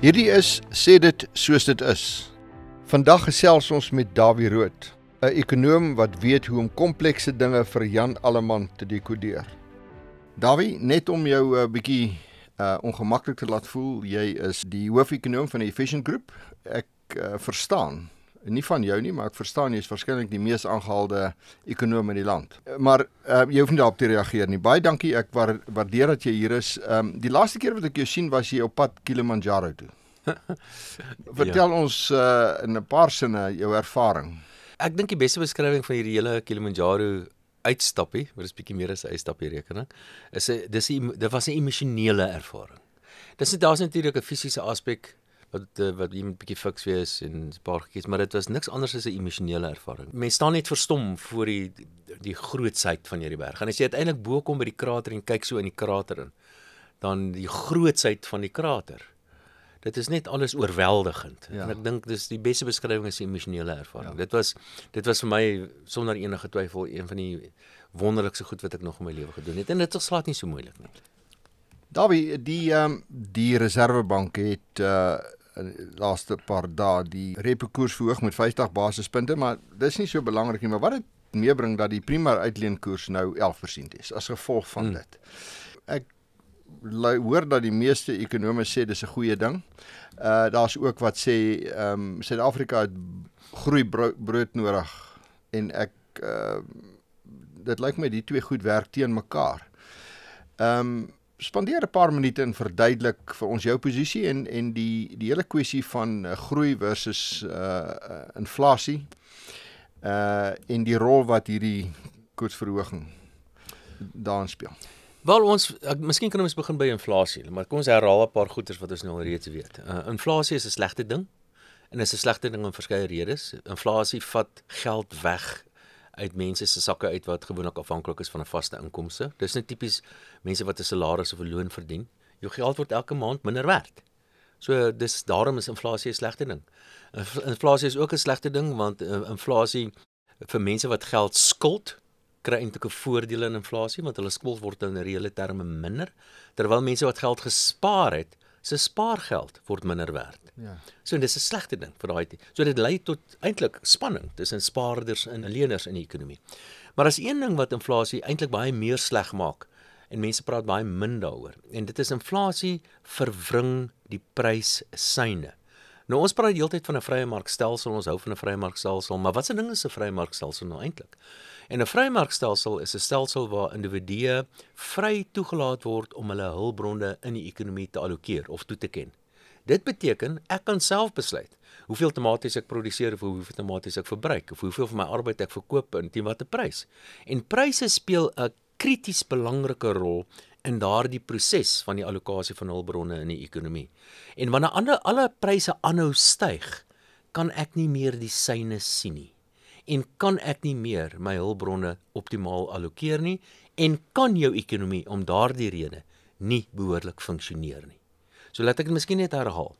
Hierdie is sê dit soos dit is. Vandag gesels ons met Dawie Rood, 'n ekonom wat weet hoe om komplekse dinge vir Jan Alleman te dekodeer. Dawie, net om jou 'n eh, bietjie uh, eh, ongemaklik te laat voel, jy is die hoofekonoom van die Efficient Groep. Ek uh, verstaan nie van jou nie, maar ek verstaan jy's waarskynlik die mees aangehaalde ekonom in die land. Maar uh, jy hoef nie daarop te reageer nie. Baie dankie. Ek waardeer dat jy hier is. Ehm um, die laaste keer wat ek jou sien was jy op pad Kilimanjaro toe. Vertel ja. ons uh, in 'n paar sinne jou ervaring. Ek dink die beste beskrywing van hierdie hele Kilimanjaro uitstappie, wat is bietjie meer as 'n uitstappie rekening, is 'n dis 'n dit was 'n emosionele ervaring. Dis daar's natuurlik 'n fisiese aspek wat eh, wat iemand bietjie fiks wees en 'n paar gekies, maar dit was niks anders as 'n emosionele ervaring. Mens staan net verstom voor die die grootsheid van hierdie berg. En as jy uiteindelik bo kom by die krater en kyk so in die krater in, dan die grootsheid van die krater. Dit is net alles oorweldigend. Ja. En ek dink dis die beste beskrywing is 'n emosionele ervaring. Ja. Dit was dit was vir my sonder enige twyfel een van die wonderlikste goed wat ek nog in my lewe gedoen het en dit is glad nie so moeilik nie. Daarby die um, die reservebank het uh in laaste paar dae die repo koers verhoog met 50 basispunte, maar dis nie so belangrik nie, maar wat dit meebring dat die primêr uitleenkoers nou 11% is as gevolg van hmm. dit. Ek hoor dat die meeste ekonome sê dis 'n goeie ding. Uh daar's ook wat sê ehm um, Suid-Afrika het groei brood nodig en ek uh dit lyk my die twee goed werk teen mekaar. Ehm um, spandeer 'n paar minute en verduidelik vir ons jou posisie en en die die hele kwessie van eh, groei versus uh inflasie uh en die rol wat hierdie koersverhoging daarin speel. Wel ons ek, miskien kan ons begin by inflasie, maar kom ons herhaal 'n paar goeters wat ons nou al reeds weet. Uh inflasie is 'n slegte ding en dit is 'n slegte ding om verskeie redes. Inflasie vat geld weg uit mense se sakke uit wat gewoonlik afhanklik is van 'n vaste inkomste. Dis net tipies mense wat 'n salaris of 'n loon verdien. Jou geld word elke maand minder werd. So dis daarom is inflasie 'n slegte ding. Inflasie is ook 'n slegte ding want eh, inflasie vir mense wat geld skuld kry eintlik 'n voordeel in inflasie want hulle skuld word in reële terme minder terwyl mense wat geld gespaar het se spaargeld word minder werd. Ja. So dis 'n slegte ding vir daai tyd. So dit lei tot eintlik spanning tussen spaarders en leners in die ekonomie. Maar as een ding wat inflasie eintlik baie meer sleg maak en mense praat baie min daaroor en dit is inflasie verwring die prys syne. Nou ons praat die hele tyd van 'n vrye markstelsel, ons hou van 'n vrye markstelsel, maar watse ding is 'n vrye markstelsel nou eintlik? En 'n vrye markstelsel is 'n stelsel waar individue vry toegelaat word om hulle hulpbronne in die ekonomie te allokeer of toe te ken. Dit beteken ek kan self besluit hoeveel tomaties ek produseer of hoeveel tomaties ek verbruik of hoeveel van my arbeid ek verkoop en teen watter prys. En pryse speel 'n krities belangrike rol in daardie proses van die allokasie van hulpbronne in die ekonomie. En wanneer ander alle pryse aanhou styg, kan ek nie meer die syne sien nie en kan ek nie meer my hulpbronne optimaal allokeer nie en kan jou ekonomie om daardie rede nie behoorlik funksioneer nie. So laat ek dit miskien net herhaal.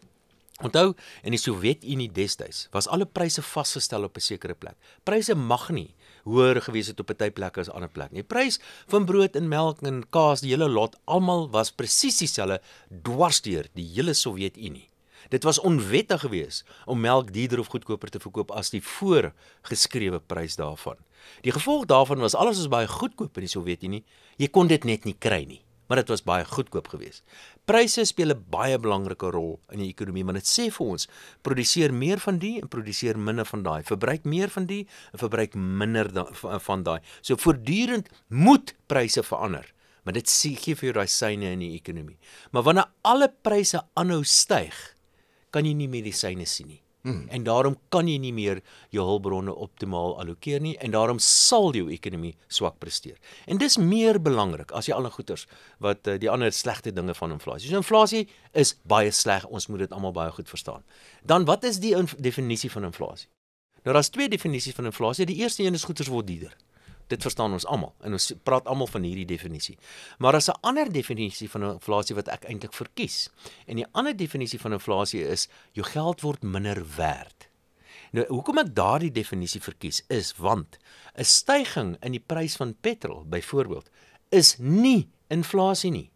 Onthou, in die Sowjetunie destyds was alle pryse vasgestel op 'n sekere plek. Pryse mag nie hoër gewees het op baie plekke as ander plekke. Die prys van brood en melk en kaas, die hele lot, almal was presies dieselfde dwarsdeur die hele Sowjetunie. Dit was onwettig geweest om melk dierder of goedkoper te verkoop as die voorgeskrewe prys daarvan. Die gevolg daarvan was alles was baie goedkoop in die Sowjetunie. Jy kon dit net nie kry nie maar dit was baie goedkoop geweest. Pryse speel 'n baie belangrike rol in die ekonomie, want dit sê vir ons, produseer meer van die en produseer minder van daai, verbruik meer van die en verbruik minder eh, van daai. So voortdurend moet pryse verander, maar dit sê gee vir jou daai syne in die ekonomie. Maar wanneer alle pryse aanhou styg, kan jy nie medisyne sien nie. Hmm. En daarom kan jy nie meer jou hulpbronne optimaal allokeer nie en daarom sal jou ekonomie swak presteer. En dis meer belangrik as jy al die goeders wat eh, die ander slegte dinge van inflasie. So inflasie is baie sleg, ons moet dit almal baie goed verstaan. Dan wat is die definisie van inflasie? Nou daar's twee definisies van inflasie. Die eerste een is goeders word duurder. Dit verstaan ons almal en ons praat almal van hierdie definisie. Maar daar's 'n ander definisie van inflasie wat ek eintlik verkies. En die ander definisie van inflasie is jou geld word minder werd. Nou hoekom ek daardie definisie verkies is want 'n stygings in die prys van petrol byvoorbeeld is nie inflasie nie.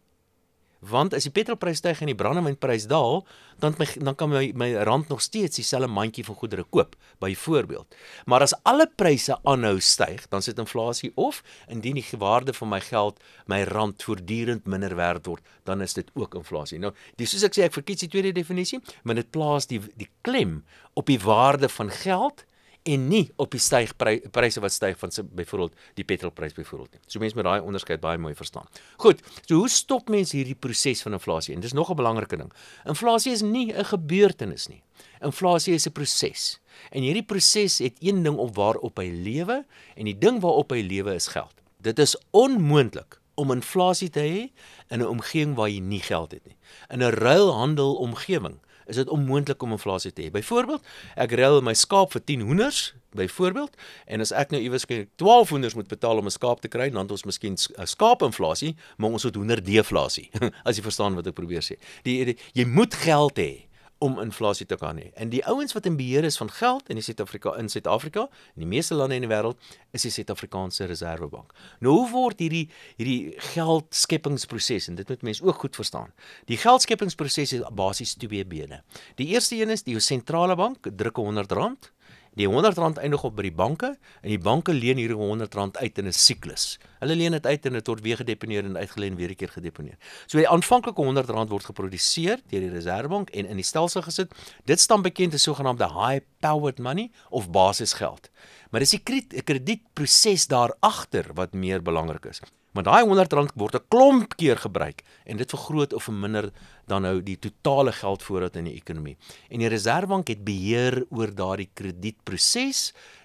Want as die petrolprys styg en die brandewynprys daal, dan my, dan kan my my rand nog steeds dieselfde mandjie van goedere koop, byvoorbeeld. Maar as alle pryse aanhou styg, dan sit inflasie of indien die waarde van my geld, my rand voortdurend minder werd word, dan is dit ook inflasie. Nou, dis soos ek sê ek verkies die tweede definisie, want dit plaas die die klem op die waarde van geld en nie op die stygpryse wat styg van byvoorbeeld die petrolprys byvoorbeeld nie. So mense moet daai onderskeid baie mooi verstaan. Goed, so hoe stop mense hierdie proses van inflasie? En dis nog 'n belangrike ding. Inflasie is nie 'n gebeurtenis nie. Inflasie is 'n proses. En hierdie proses het een ding op waarop hy lewe en die ding waarop hy lewe is geld. Dit is onmoontlik om inflasie te hê in 'n omgewing waar jy nie geld het nie. In 'n ruilhandel omgewing is dit onmoontlik om inflasie te hê. Byvoorbeeld, ek ruil my skaap vir 10 hoenders, byvoorbeeld, en as ek nou iewers 12 hoenders moet betaal om 'n skaap te kry, dan het ons miskien eh, skaapinflasie, maar ons het hoenderdeflasie, as jy verstaan wat ek probeer sê. Die, die jy moet geld hê om inflasie te kan hê. En die ouens wat in beheer is van geld in Suid-Afrika in Suid-Afrika, in die meeste lande in die wêreld, is die Suid-Afrikaanse Reservebank. Nou hoe word hierdie hierdie geldskeppingsproses en dit moet mense ook goed verstaan. Die geldskeppingsproses het basies twee bene. Die eerste een is die sentrale bank druk R100 Die R100 eindig op by die banke en die banke leen hierdie R100 uit in 'n siklus. Hulle leen dit uit en dit word weer gedeponeer en uitgelê en weer 'n keer gedeponeer. So die aanvanklike R100 word geproduseer deur die Reserwebank en in die stelsel gesit. Dit staan bekend as sogenaamde high powered money of basisgeld. Maar dis die krediet, kredietproses daar agter wat meer belangrik is. Maar daai R100 word 'n klomp keer gebruik en dit vergroot of verminder dan nou die totale geldvoorraad in die ekonomie. En die Reserwebank het beheer oor daardie kredietproses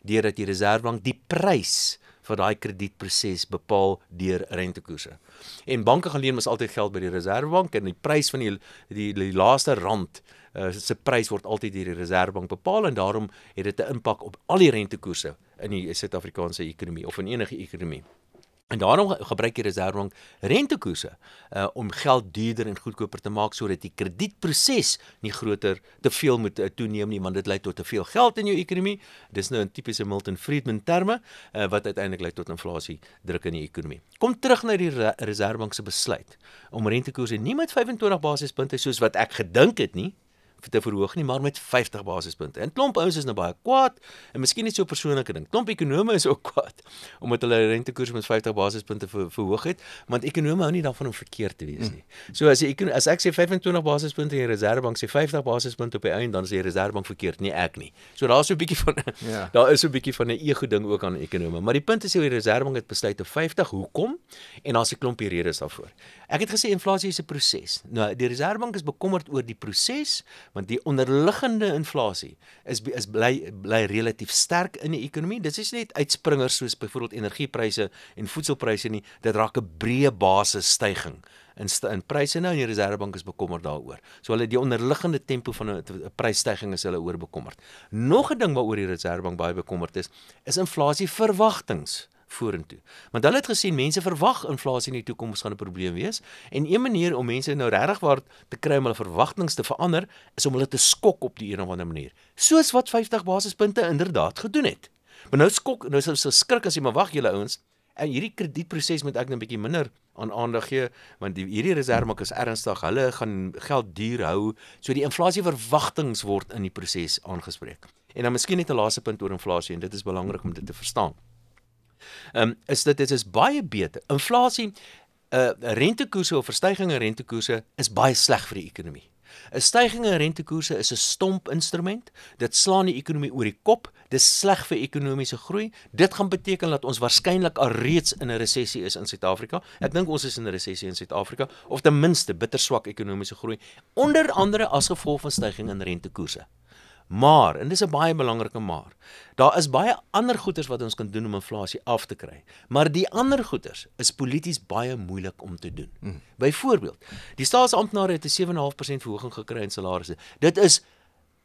deurdat die Reserwebank die prys vir daai kredietproses bepaal deur rentekoerse. En banke gaan leen mos altyd geld by die Reserwebank en die prys van die die, die, die laaste rand uh, se prys word altyd deur die Reserwebank bepaal en daarom het dit 'n impak op al die rentekoerse in die Suid-Afrikaanse ekonomie of in enige ekonomie. En daarom gebruik die Reserwebank rentekoerse uh, om geld duurder en goedkoper te maak sodat die kredietproses nie groter te veel moet uh, toeneem nie want dit lei tot te veel geld in jou ekonomie. Dis nou 'n tipiese Milton Friedman terme uh, wat uiteindelik lei tot inflasie druk in die ekonomie. Kom terug na die Reserwebank se besluit om rentekoerse nie met 25 basispunte soos wat ek gedink het nie te verhoog nie, maar met 50 basispunte. En klomp ouens is nou baie kwaad en miskien net so 'n persoonlike ding. Klomp ekonome is ook kwaad omdat hulle rentekoers met 50 basispunte ver, verhoog het, want ekonome hou nie daarvan om verkeerd te wees nie. Mm. So as ek as ek sê 25 basispunte en die Reserwebank sê 50 basispunte op die einde, dan sê die Reserwebank verkeerd, nie ek nie. So daar's so 'n bietjie van yeah. Ja. daar is so 'n bietjie van 'n ego ding ook aan ekonome, maar die punt is hoe die Reserwebank het besluit op 50, hoekom? En daar's 'n klompie redes daarvoor. Ek het gesê inflasie is 'n proses. Nou, die Reserwebank is bekommerd oor die proses, want die onderliggende inflasie is is bly bly relatief sterk in die ekonomie. Dit is nie net uitspringers soos byvoorbeeld energiepryse en voedselpryse nie. Dit raak 'n breë basis stygging in in pryse nou en die Reservebank is bekommerd daaroor. So hulle die onderliggende tempo van 'n prysstygging is hulle oor bekommerd. Nog 'n ding waaroor die Reservebank baie bekommerd is, is inflasieverwagtings vorentoe. Want hulle het gesien mense verwag inflasie in die toekoms gaan 'n probleem wees en een manier om mense nou regtig waar te kry om hulle verwagtinge te verander is om hulle te skok op die een of ander manier, soos wat 50 basispunte inderdaad gedoen het. Maar nou skok, nou is hulle so skrik as jy maar wag julle ouens en hierdie kredietproses moet ek net nou 'n bietjie minder aan aandag gee want die, hierdie reservemark is ernstig hulle gaan geld duur hou so die inflasieverwagtings word in die proses aangespreek en dan miskien net 'n laaste punt oor inflasie en dit is belangrik om dit te verstaan um, is dit dit is baie beter. Inflasie uh rentekoerse of verstygings in rentekoerse is baie sleg vir die ekonomie. 'n Stygings in rentekoerse is 'n stomp instrument. Dit slaan die ekonomie oor die kop. Dit is sleg vir ekonomiese groei. Dit gaan beteken dat ons waarskynlik alreeds in 'n resessie is in Suid-Afrika. Ek dink ons is in 'n resessie in Suid-Afrika of ten minste bitter swak ekonomiese groei onder andere as gevolg van stygings in rentekoerse. Maar en dis 'n baie belangrike maar. Daar is baie ander goederes wat ons kan doen om inflasie af te kry. Maar die ander goederes is polities baie moeilik om te doen. Mm. Byvoorbeeld, die staatsamptenare het 'n 7.5% verhoging gekry in salarisse. Dit is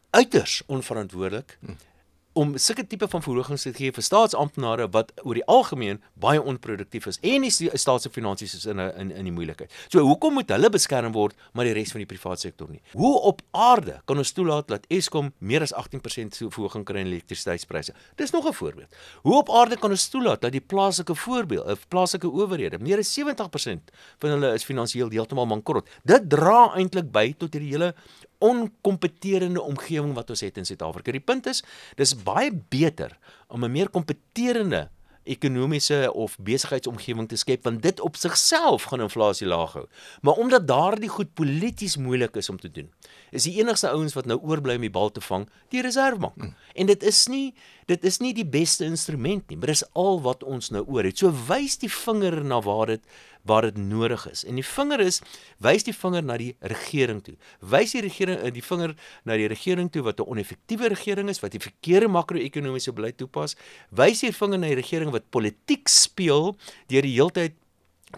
uiters onverantwoordelik. Mm om sulke tipe van verhogings te gee vir staatsamptenare wat oor die algemeen baie onproduktief is en die staatsfinansies is in 'n in in die moeilikheid. So hoekom moet hulle beskerm word maar die res van die private sektor nie? Hoe op aarde kan ons toelaat dat Eskom meer as 18% verhoging kry in elektrisiteitspryse? Dis nog 'n voorbeeld. Hoe op aarde kan ons toelaat dat die plaaslike voorbeeld, 'n eh, plaaslike owerhede, meer as 70% van hulle is finansiëel heeltemal bankrot? Dit dra eintlik by tot hierdie hele onkompeterende omgewing wat ons het in Suid-Afrika. Die punt is, dis baie beter om 'n meer kompeterende ekonomiese of besigheidsomgewing te skep want dit op sigself gaan inflasie laag hou. Maar omdat daardie goed polities moeilik is om te doen, is die enigste ouens wat nou oorbly om die bal te vang, die Reservebank. Mm. En dit is nie dit is nie die beste instrument nie, maar dis al wat ons nou oor het. So wys die vinger na waar dit waar dit nodig is. En die vinger is wys die vinger na die regering toe. Wys die regering eh, die vinger na die regering toe wat 'n oneffektiewe regering is wat die verkeerde makro-ekonomiese beleid toepas. Wys hier vinger na die regering wat politiek speel deur die heeltyd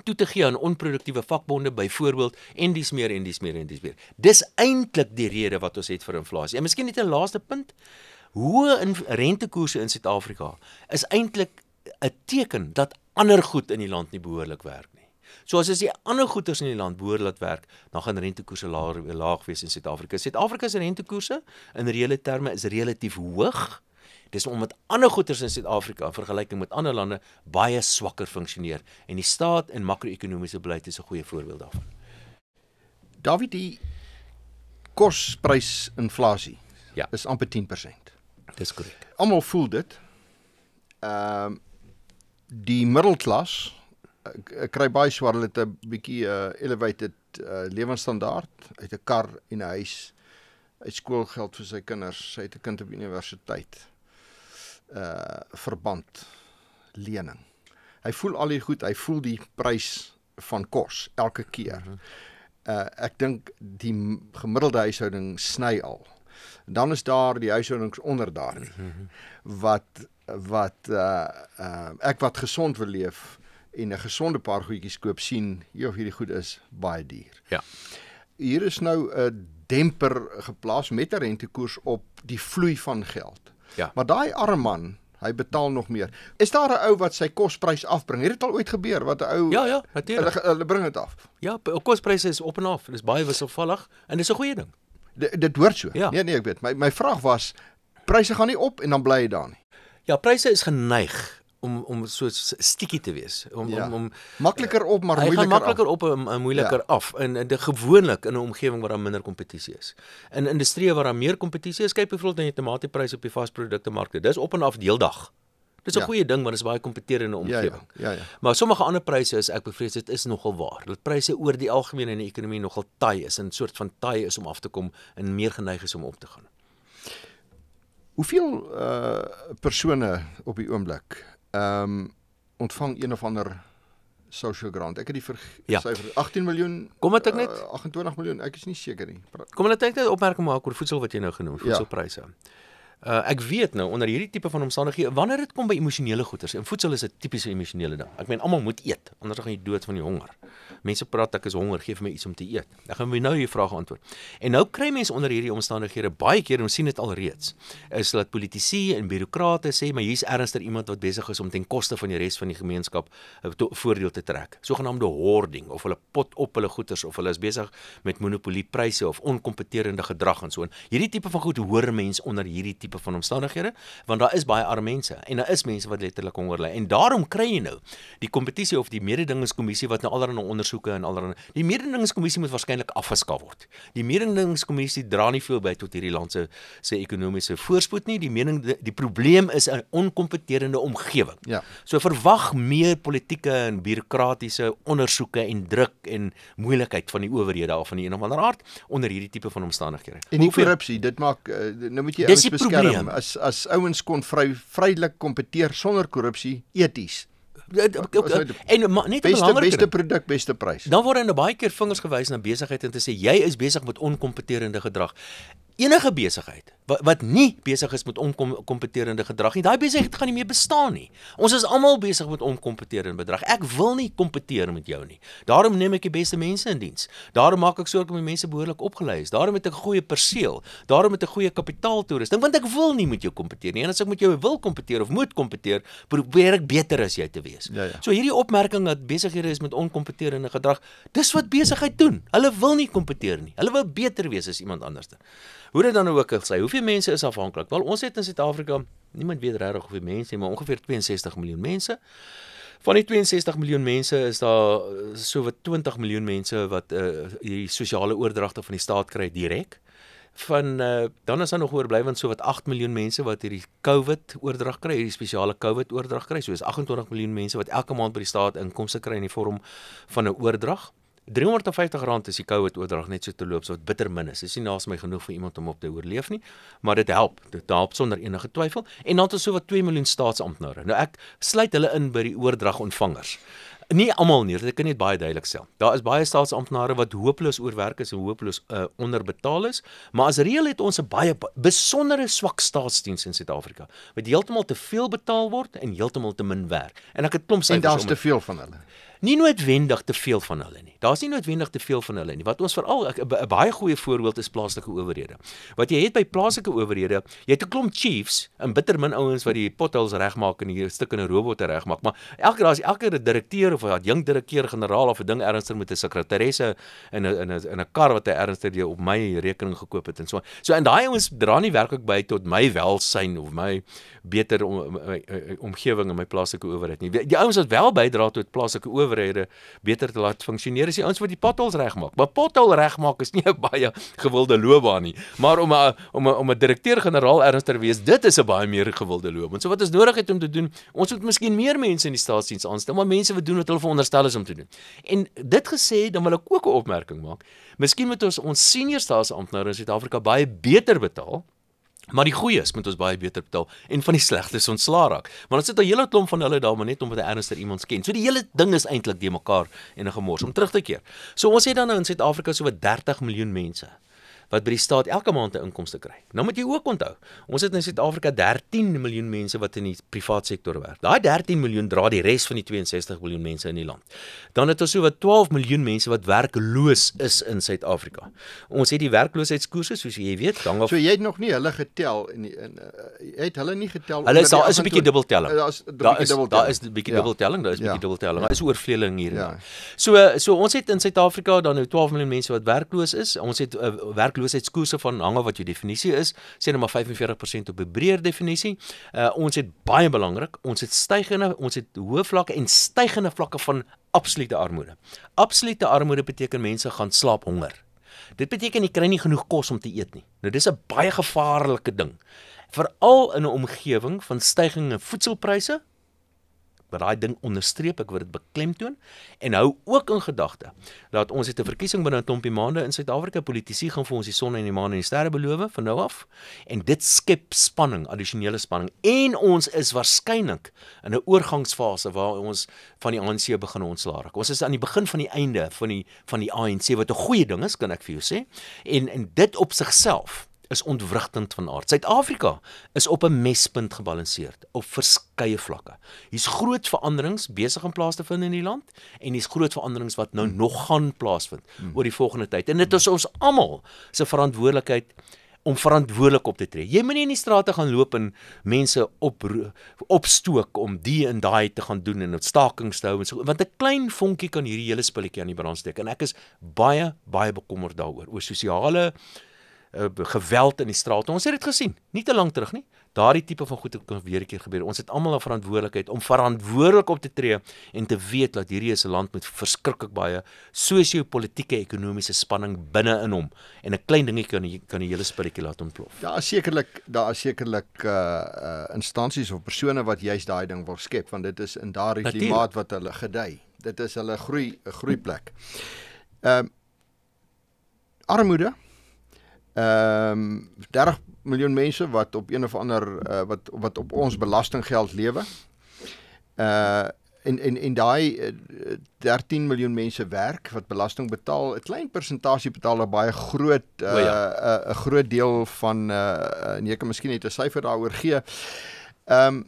toe te gee aan onproduktiewe vakbonde byvoorbeeld en dis meer en dis meer en dis meer. Dis eintlik die rede wat ons het vir inflasie. En miskien net 'n laaste punt. Hoë rentekoerse in Suid-Afrika is eintlik 'n teken dat ander goed in die land nie behoorlik werk. Nie. So as as die ander goederes in die land behoorlik laat werk, dan gaan rentekoerse laag, laag wees in Suid-Afrika. Suid-Afrika se rentekoerse in reële terme is relatief hoog. Dis omdat ander goederes in Suid-Afrika in vergelyking met ander lande baie swakker funksioneer en die staat en makro-ekonomiese beleid is 'n goeie voorbeeld daarvan. David die kosprysinflasie ja. is amper 10%. Dis korrek. Almal voel dit. Ehm uh, die middelklas Eh, kry baie swaar hulle het 'n bietjie 'n uh, eh, elevated uh, eh, lewenstandaard uit 'n kar en 'n huis uit skoolgeld vir sy kinders sy het 'n kind op universiteit uh verband lening hy voel al die goed hy voel die prys van kos elke keer uh ek dink die gemiddelde huishouding sny al dan is daar die huishoudings onder daar mhm. wat wat uh, uh ek wat gesond wil leef en 'n gesonde paar goedjies koop sien of hierdie goed is baie duur. Ja. Hier is nou 'n demper geplaas met 'n rentekoers op die vloei van geld. Ja. Maar daai arme man, hy betaal nog meer. Is daar 'n ou wat sy kospryse afbring? Het dit al ooit gebeur wat 'n ou Ja, ja, natuurlik. Hulle, hulle bring dit af. Ja, kospryse is op en af. Dit is baie wisselvallig en dit is 'n goeie ding. D dit hoort so. Ja. Nee, nee, ek weet. My my vraag was pryse gaan nie op en dan bly dit daar nie. Ja, pryse is geneig om om so stiekie te wees om ja. om om makliker op maar moeiliker af. Makliker op en, en moeiliker ja. af in in die gewoonlik in 'n omgewing waar daar minder kompetisie is. In industrieë waar daar meer kompetisie is, kyk bijvoorbeeld na die tomatiepryse op die vasprodukte markte. Dis op en af deeldag. Dis 'n ja. goeie ding want dit is baie kompeterende omgewing. Ja, ja. ja, ja. Maar sommige ander pryse is ek bevrees dit is nogal waar. Dat pryse oor die algemeen in die ekonomie nogal taai is en 'n soort van taai is om af te kom en meer geneig is om op te gaan. Hoeveel uh persone op die oomblik ehm um, ontvang een of ander social grant. Ek het die ja. syfer 18 miljoen. Kom dit ek net uh, eh, 28 miljoen. Ek is nie seker nie. Kom hulle het net 'n opmerking maak oor voedsel wat jy nou genoem, ja. voedselpryse. Ja. Uh, ek weet nou onder hierdie tipe van omstandighede wanneer dit kom by emosionele goeder. En voedsel is 'n tipiese emosionele ding. Ek meen almal moet eet, anders gaan jy dood van die honger. Mense praat ek is honger, gee vir my iets om te eet. Ek gaan nou jou vraag antwoord. En nou kry mense onder hierdie omstandighede baie keer, ons sien dit alreeds, is dat politici en birokrate sê maar hier's ernstiger iemand wat besig is om ten koste van die res van die gemeenskap 'n uh, eh, voordeel te trek. Sogenaamde hoarding of hulle pot op hulle goeder of hulle is besig met monopoliepryse of onkompeterende gedrag en so. En hierdie tipe van goed hoor mense onder hierdie tipe van omstandighede want daar is baie arm mense en daar is mense wat letterlik honger ly en daarom kry jy nou die kompetisie of die mededingingskommissie wat nou allerlei ondersoeke en allerlei die mededingingskommissie moet waarskynlik afgeskaf word die mededingingskommissie dra nie veel by tot hierdie land se se ekonomiese voorspoed nie die mening die, die probleem is 'n onkompeterende omgewing ja so verwag meer politieke en bureaukratiese ondersoeke en druk en moeilikheid van die owerhede af van die een of ander aard onder hierdie tipe van omstandighede en die korrupsie dit maak eh, nou moet jy alles beskryf term nee. as as ouens kon vry vrylik kompeteer sonder korrupsie eties. Ja, en net beste, belangriker. Beste produk, beste prys. Dan word hulle nou baie keer vingers gewys na besigheid en te sê jy is besig met onkompeterende gedrag enige besigheid wat wat nie besig is met onkompeterende gedrag nie, daai besigheid gaan nie meer bestaan nie. Ons is almal besig met onkompeterende gedrag. Ek wil nie kompeteer met jou nie. Daarom neem ek die beste mense in diens. Daarom maak ek seker so my mense behoorlik opgelei is. Daarom het ek 'n goeie perseel. Daarom het ek 'n goeie kapitaaltoerusting want ek wil nie met jou kompeteer nie. En as ek met jou wil kompeteer of moet kompeteer, probeer ek beter as jy te wees. Ja, ja. So hierdie opmerking dat besighede is met onkompeterende gedrag, dis wat besigheid doen. Hulle wil nie kompeteer nie. Hulle wil beter wees as iemand anders. Hoe dit dan ook al sê, hoeveel mense is afhanklik? Wel, ons het in Suid-Afrika, niemand weet regtig hoeveel mense nie, maar ongeveer 62 miljoen mense. Van die 62 miljoen mense is daar eh, sowat 20 miljoen mense wat uh die sosiale oordragte van die staat kry direk van uh, dan is daar nog oorblywend so wat 8 miljoen mense wat hierdie COVID oordrag kry, hierdie spesiale COVID oordrag kry. So is 28 miljoen mense wat elke maand by die staat inkomste kry in die vorm van 'n oordrag. 350 rand is die COVID oordrag net so te loop, so wat bitter min is. Dis nie naas my genoeg vir iemand om op te oorleef nie, maar dit help. Dit help sonder enige twyfel. En dan het ons so wat 2 miljoen staatsamptenare. Nou ek sluit hulle in by die oordrag ontvangers. Nie almal nie, dit kan net baie duidelik stel. Daar is baie staatsamptenare wat hopeloos oorwerk is en hopeloos uh, onderbetaal is, maar as reël het ons 'n baie besondere swak staatsdiens in Suid-Afrika wat heeltemal te veel betaal word en heeltemal te min werk. En ek het klomp sy en daar's te veel van hulle nie noodwendig te veel van hulle nie. Daar's nie noodwendig te veel van hulle nie. Wat ons veral 'n baie goeie voorbeeld is plaaslike owerhede. Wat jy het by plaaslike owerhede, jy het 'n klomp chiefs, in bittermin ouens wat die potholes regmaak en die stukkende robotte regmaak, maar elke daar's elke direkteur of wat jong direkteur generaal of 'n ding ernstig met 'n sekretaresse in 'n in 'n kar wat hy ernstig die op my rekening gekoop het en so. So en daai ouens dra nie werklik by tot my welsyn of my beter om, my, my, my, my, omgewing in my plaaslike owerheid nie. Die, die ouens wat wel bydra tot plaaslike owerhede owerhede beter te laat funksioneer as die ouens wat die potholes regmaak. Maar pothol regmaak is nie 'n baie gewilde loopbaan nie, maar om 'n om 'n om 'n direkteur-generaal ernstiger wees, dit is 'n baie meer gewilde loopbaan. So wat is nodig het om te doen? Ons moet miskien meer mense in die staatsdiens aanstel, maar mense wat doen wat hulle veronderstel is om te doen. En dit gesê, dan wil ek ook 'n opmerking maak. Miskien moet ons ons senior staatsamptenare in Suid-Afrika baie beter betaal Maar die goeie is met ons baie beter betaal en van die slegstes ontsla raak. Maar ons het 'n hele klomp van hulle daar, maar net omdat 'n ernstiger iemand ken. So die hele ding is eintlik de mekaar en 'n gemors om terug te keer. So ons het dan nou in Suid-Afrika so wat 30 miljoen mense wat by die staat elke maand 'n inkomste kry. Nou moet jy ook onthou, ons het in Suid-Afrika 13 miljoen mense wat in die privaat sektor werk. Daai 13 miljoen dra die res van die 62 miljoen mense in die land. Dan het ons so wat 12 miljoen mense wat werkloos is in Suid-Afrika. Ons het die werkloosheidskoerse soos jy weet, dan of So jy het nog nie hulle getel in die, in uh, het hulle nie getel Hulle is eh, daar is 'n bietjie dubbeltelling. Daar is daar is 'n bietjie ja. dubbeltelling, daar is 'n bietjie ja. dubbeltelling. Daar is oorvleeling hier. Ja. So so ons het in Suid-Afrika dan nou 12 miljoen mense wat werkloos is. Ons het 'n uh, eh, werk werkloosheidskoerse van hang af wat jou definisie is, sê nou maar 45% op 'n breër definisie. Uh ons het baie belangrik, ons het stygende, ons het hoë vlakke en stygende vlakke van absolute armoede. Absolute armoede beteken mense gaan slaap honger. Dit beteken jy kry nie genoeg kos om te eet nie. Nou dis 'n baie gevaarlike ding. Veral in 'n omgewing van stygings in voedselpryse dat daai ding onderstreep ek word dit beklemtoon en hou ook in gedagte dat ons het 'n verkiesing binne 'n klompie maande in Suid-Afrika politici gaan vir ons die son en die maan en die sterre beloof van nou af en dit skep spanning addisionele spanning en ons is waarskynlik in 'n oorgangsfase waar ons van die ANC begin ontslaak ons is aan die begin van die einde van die van die ANC wat 'n goeie ding is kan ek vir jou sê en en dit op sigself is ontwrigtend van aard. Suid-Afrika is op 'n mespunt gebalanseerd op verskeie vlakke. Hier's groot veranderings besig om plaas te vind in die land en hier's groot veranderings wat nou nog gaan plaasvind mm. oor die volgende tyd. En dit is ons almal se verantwoordelikheid om verantwoordelik op te tree. Jy moenie in die strate gaan loop en mense op opstook om die en daai te gaan doen en op stakings te hou en so want 'n klein vonkie kan hierdie hele spulletjie aan die brand steek en ek is baie baie bekommerd daaroor oor sosiale uh Eh, geweld in die strate. Ons het dit gesien, nie te lank terug nie. Daardie tipe van goed kan weer 'n keer gebeur. Ons het almal 'n verantwoordelikheid om verantwoordelik op te tree en te weet dat hierdie is 'n land met verskriklik baie sosio-politieke ekonomiese spanning binne in hom en 'n klein dingetjie kan kan die hele spulletjie laat ontplof. Daar is sekerlik daar is sekerlik uh eh, uh eh, instansies of persone wat juist daai ding wil skep want dit is in daardie klimaat wat hulle gedei. Dit is hulle groei 'n groeiplek. Ehm uh, armoede ehm um, 30 miljoen mense wat op een of ander uh, wat wat op ons belastinggeld lewe. Uh en en en daai 13 eh, miljoen mense werk wat belasting betaal, 'n klein persentasie betaal 'n baie groot ja. 'n uh, ja. uh, uh, groot deel van uh, uh, en jy kan miskien net 'n syfer daaroor gee. Ehm um,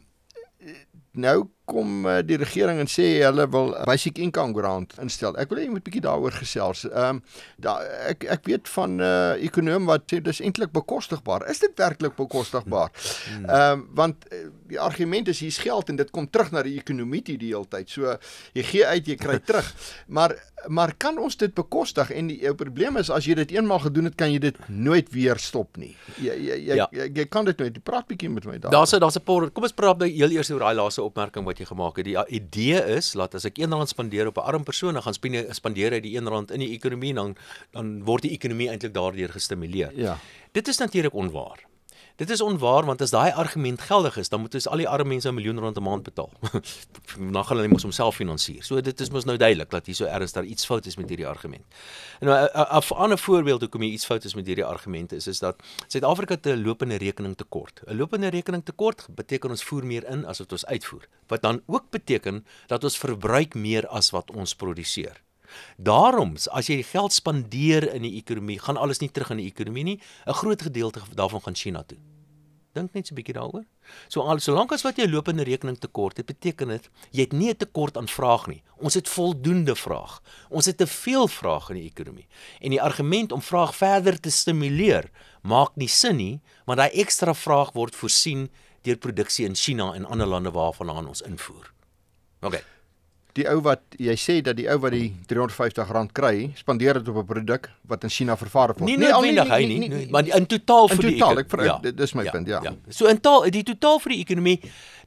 nou kom uh, die regering en sê hulle wil basic income grant instel. Ek wil hê jy moet bietjie daaroor gesels. Ehm um, da ek ek weet van 'n uh, eh, ekonom wat sê dis eintlik bekostigbaar. Is dit werklik bekostigbaar? Hmm. Ehm um, want eh, die argument is hier's geld en dit kom terug na die ekonomie die hele tyd. So jy gee uit, jy kry terug. Maar maar kan ons dit bekostig? En die, die probleem is as jy dit eenmaal gedoen het, kan jy dit nooit weer stop nie. Jy jy jy, ja. jy, jy kan dit nooit. Praat bietjie met my daar. Daar's daar's 'n paar. Kom ons praat by nou heel eers oor daai laaste opmerking wat jy gemaak het. Die idee is dat as ek 1 rand spandeer op 'n arm persoon, dan gaan spandeer hy die 1 rand in die ekonomie en dan dan word die ekonomie eintlik daardeur gestimuleer. Ja. Dit is natuurlik onwaar. Dit is onwaar want as daai argument geldig is, dan moet ons al die arme mense 'n miljoen rand 'n maand betaal. Nog hulle moet homself finansier. So dit is mos nou duidelik dat hier so erns daar iets fout is met hierdie argument. En nou eh, eh, 'n ander voorbeeld hoekom hier iets fout is met hierdie argument is is dat Suid-Afrika te lopende rekening tekort. 'n Lopende rekening tekort beteken ons voer meer in as wat ons uitvoer, wat dan ook beteken dat ons verbruik meer as wat ons produseer. Daarom as jy geld spandeer in die ekonomie, gaan alles nie terug in die ekonomie nie. 'n Groot gedeelte daarvan gaan China toe. Dink net so 'n bietjie daaroor. So al solank as wat jy lopende rekening tekort het, beteken dit jy het nie 'n tekort aan vraag nie. Ons het voldoende vraag. Ons het te veel vraag in die ekonomie. En die argument om vraag verder te stimuleer maak nie sin nie, want daai ekstra vraag word voorsien deur produksie in China en ander lande waarvan ons invoer. Okay die ou wat jy sê dat die ou wat die 350 rand kry, spandeer dit op 'n produk wat in China vervaardig word. Nie nee, alleen hy nie, nie, nie, nie, nie, maar in totaal vir in die totaal, ek vir, ja, dit is my ja, punt, ja. ja. So in totaal die totaal vir die ekonomie,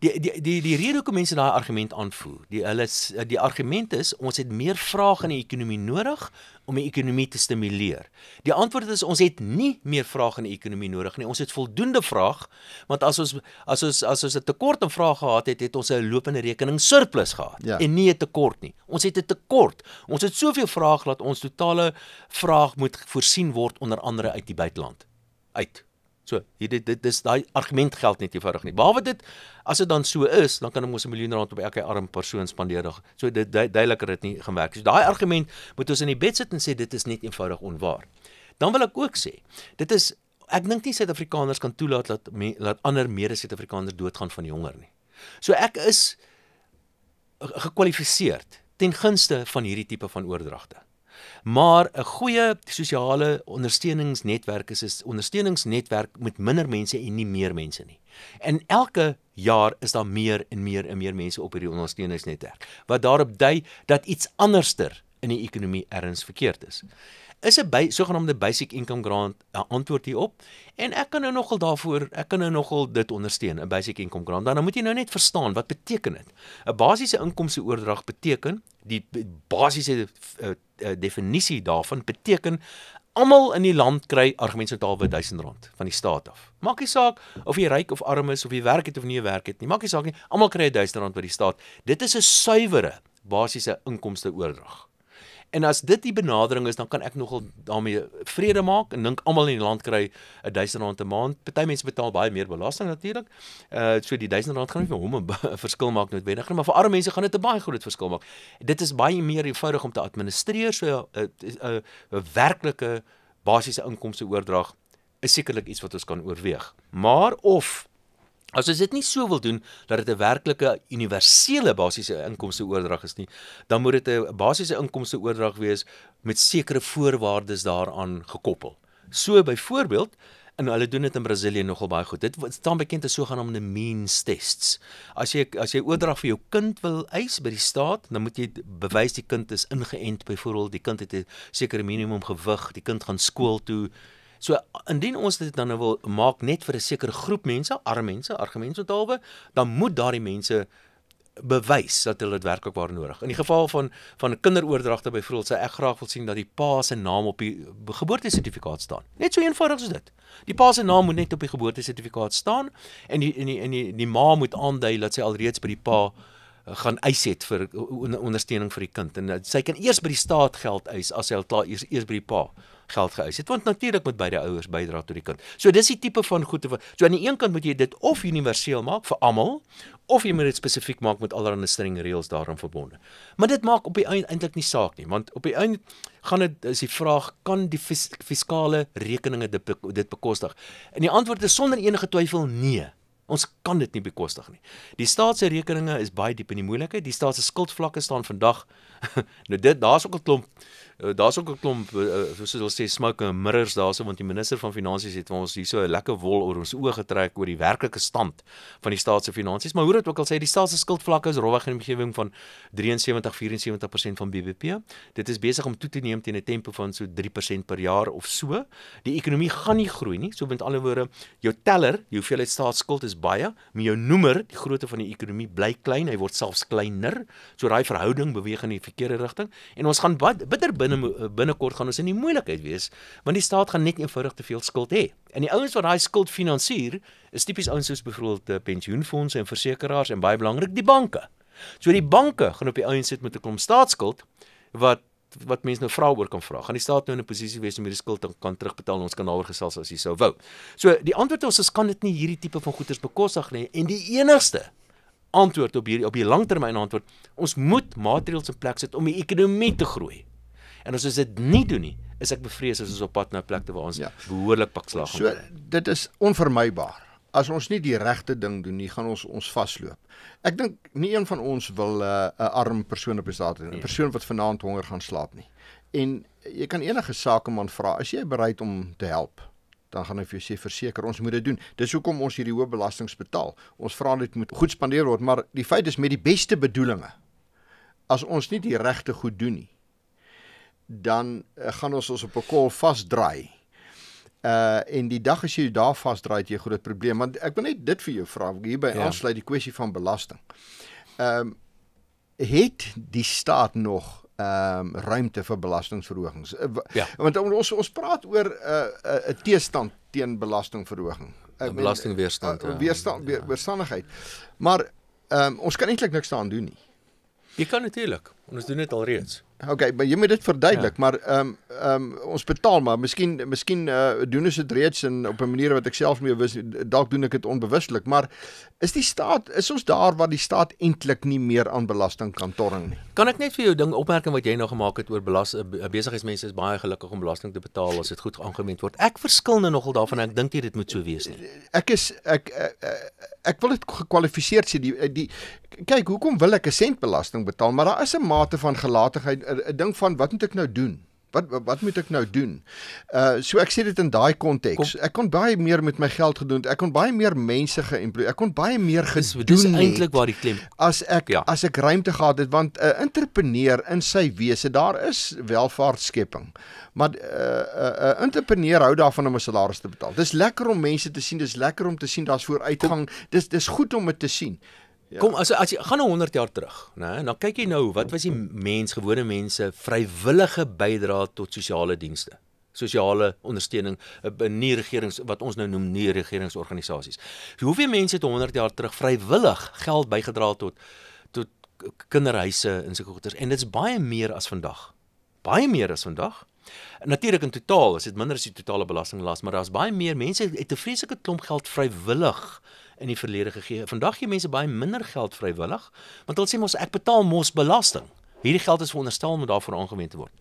die die die, die rede hoekom mense daai argument aanvoer, die hulle die argument is ons het meer vraag in die ekonomie nodig om die ekonomie te stimuleer. Die antwoord is ons het nie meer vraag in die ekonomie nodig nie. Ons het voldoende vraag want as ons as ons as ons 'n tekort aan vraag gehad het, het ons 'n lopende rekening surplus gehad ja. en nie 'n tekort nie. Ons het 'n tekort. Ons het soveel vraag dat ons totale vraag moet voorsien word onder andere uit die buiteland. Uit So hier dit dit dis daai argument geld net eenvoudig nie. Behalwe dit as dit dan so is, dan kan ons 'n miljoen rand op elke arm persoon spandeer. So dit duideliker dit nie gaan werk. So daai argument moet ons in die bed sit en sê dit is net eenvoudig onwaar. Dan wil ek ook sê, dit is ek dink nie Suid-Afrikaners kan toelaat dat laat ander mede-Suid-Afrikaners doodgaan van honger nie. So ek is gekwalifiseer ten gunste van hierdie tipe van oordragte. Maar 'n goeie sosiale ondersteuningsnetwerk is 'n ondersteuningsnetwerk met minder mense en nie meer mense nie. En elke jaar is daar meer en meer en meer mense op hierdie ondersteuningsnetwerk wat daarop dui dat iets anderster in die ekonomie erns verkeerd is is 'n sogenaamde basic income grant 'n eh, antwoord hierop en ek kan nou nogal daarvoor ek kan nou nogal dit ondersteun 'n basic income grant dan, dan moet jy nou net verstaan wat beteken dit 'n basiese inkomste oordrag beteken die basiese eh, eh, definisie daarvan beteken almal in die land kry argumentsaal wat 1000 rand van die staat af maak nie saak of jy ryk of arm is of jy werk het of nie werk het nie maak nie saak nie almal kry 1000 rand by die staat dit is 'n suiwere basiese inkomste oordrag en as dit die benadering is dan kan ek nogal daarmee vrede maak en dink almal in die land kry 1000 rand 'n maand. Party mense betaal baie meer belasting natuurlik. Uh eh, so die 1000 rand gaan nie vir hom 'n verskil maak noodwendig nie, maar vir arme mense gaan dit 'n baie groot verskil maak. Dit is baie meer eenvoudig om te administreer so 'n ja, 'n eh, eh, werklike basiese inkomste oordrag is sekerlik iets wat ons kan oorweeg. Maar of As jy dit nie so wil doen dat dit 'n werklike universele basiese inkomste oordrag is nie, dan moet dit 'n basiese inkomste oordrag wees met sekere voorwaardes daaraan gekoppel. So byvoorbeeld, en hulle doen dit in Brasilië nogal baie goed. Dit staan bekend as sogenaamde means tests. As jy as jy oordrag vir jou kind wil eis by die staat, dan moet jy bewys die kind is ingeënt, byvoorbeeld die kind het 'n sekere minimum gewig, die kind gaan skool toe So indien ons dit dan nou wil maak net vir 'n sekere groep mense, arm mense, argemens onthaalbe, dan moet daardie mense bewys dat hulle dit werklik waar nodig. In die geval van van 'n kinderoordragte byvoorbeeld, sê ek graag wil sien dat die pa se naam op die geboortesertifikaat staan. Net so eenvoudig soos dit. Die pa se naam moet net op die geboortesertifikaat staan en die en die en die, die ma moet aandui dat sy alreeds by die pa eh, gaan eis het vir ondersteuning vir die kind en sy kan eers by die staat geld eis as sy al klaar eers, eers by die pa geld geëis het want natuurlik moet beide ouers bydra tot die kind. So dis die tipe van goede wat so aan die een kant moet jy dit of universeel maak vir almal of jy moet dit spesifiek maak met allerlei streng reëls daarin verbonde. Maar dit maak op die einde eintlik nie saak nie want op die einde gaan dit is die vraag kan die fiskale rekeninge dit, dit bekostig? En die antwoord is sonder enige twyfel nee. Ons kan dit nie bekostig nie. Die staat se rekeninge is baie diep in die moeilikheid. Die staat se skuldvlakke staan vandag nou dit daar's ook 'n klomp Eh, daar's ook 'n klomp eh, eh, soos hulle sê smoke and mirrors daarso want die minister van finansies het ons hierso 'n lekker wol oor ons oë getrek oor die werklike stand van die staat se finansies maar hoe dit ook al sê die staat se skuldvlakke is rowweg in omgewing van 73 74% van BBP dit is besig om toe te neem teen 'n tempo van so 3% per jaar of so die ekonomie gaan nie groei nie so met alle woorde jou teller jou hoeveelheid staatsskuld is baie maar jou noemer die grootte van die ekonomie bly klein hy word selfs kleiner so daai verhouding beweeg in die verkeerde rigting en ons gaan bitter, bitter binne eh, binnekort gaan ons in die moeilikheid wees want die staat gaan net eenvoudig te veel skuld hê. En die ouens wat daai skuld finansier, is tipies ouens soos byvoorbeeld eh, pensioenfonde en versekerings en baie belangrik die banke. So die banke gaan op die ouens sit met 'n klomp staatsskuld wat wat mense nou vra oor kan vra. Gaan die staat nou in 'n posisie wees om hierdie skuld dan kan terugbetaal en ons kan daaroor gesels as jy sou wou. So die antwoord is ons kan dit nie hierdie tipe van goederes bekostig nie en die enigste antwoord op hierdie op die langtermyn antwoord, ons moet maatreëls in plek sit om die ekonomie te groei. En as ons dit nie doen nie, is ek bevrees as ons op pad na 'n plek te waar ons ja. behoorlik pak slag gaan. So dit is onvermydbaar. As ons nie die regte ding doen nie, gaan ons ons vasloop. Ek dink nie een van ons wil 'n uh, arm persoon op die straat hê, 'n nee. persoon wat vanaand honger gaan slaap nie. En jy kan enige sakeman vra, as jy bereid om te help, dan gaan hy vir jou sê verseker ons moet dit doen. Dis hoekom ons hierdie hoë belasting betaal. Ons vra net moet goed spandeer word, maar die feit is met die beste bedoelings. As ons nie die regte goed doen nie, dan uh, gaan ons ons op 'n kol vasdraai. Uh en die dag as jy daar vasdraai, jy groot probleem want ek wil net dit vir jou vra hier by ja. aansluit ja. die kwessie van belasting. Ehm um, het die staat nog ehm um, ruimte vir belastingverhogings? Eh, ja. Want ons ons praat oor eh, 'n uh, 'n uh, teestand teen belastingverhoging. Uh, belastingweerstand. Uh, uh, weerstand ja. ja. weerstandigheid. Maar ehm um, ons kan eintlik niks daaraan doen nie. Jy kan natuurlik. Ons doen dit alreeds. Hmm. Okay, maar jy moet dit verduidelik, ja. maar ehm um, ehm um, ons betaal maar, miskien miskien uh, doen ons dit reeds in op 'n manier wat ek self nie bewus dalk doen ek dit onbewuslik, maar is die staat is ons daar waar die staat eintlik nie meer aan belasting kan torring nie. Kan ek net vir jou ding opmerking wat jy nou gemaak het oor belasting eh, besigheidsmense is baie gelukkig om belasting te betaal as dit goed aangewend word. Ek verskil nou nogal daarvan en ek dink dit moet so wees nie. Ek is ek ek, eh, ek, ek wil dit gekwalifiseer sê die die kyk, hoekom wil ek 'n sent belasting betaal, maar daar is 'n mate van gelaatigheid 'n eh, eh, ding van wat moet ek nou doen? Wat wat moet ek nou doen? Uh so ek sê dit in daai konteks. Ek kon baie meer met my geld gedoen het. Ek kon baie meer mense geëmploie. Ek kon baie meer gedoen het. Dis eintlik waar die klem. As ek ja. as ek ruimte gehad het want 'n uh, entrepreneur in sy wese daar is welvaartskepping. Maar 'n uh, uh, entrepreneur hou daarvan om 'n salaris te betaal. Dis lekker om mense te sien. Dis lekker om te sien daar's vooruitgang. Dis dis goed om dit te sien. Ja. Kom as as jy gaan na nou 100 jaar terug, né? Nou, dan kyk jy nou wat was die mens gewone mense vrywillige bydrae tot sosiale dienste. Sosiale ondersteuning in eh, nie regerings wat ons nou noem nie regeringsorganisasies. So, hoeveel mense het 100 jaar terug vrywillig geld bygedra tot tot kinderhuise en sulke goeders en dit's baie meer as vandag. Baie meer as vandag. Natuurlik in totaal, as dit minder is die totale belastinglas, maar daar's baie meer mense het 'n vreeslike klomp geld vrywillig in die verlede gegee. Vandag gee mense baie minder geld vrywillig, want hulle sê mos ek betaal mos belasting. Hierdie geld is veronderstel om daarvoor aangewend te word.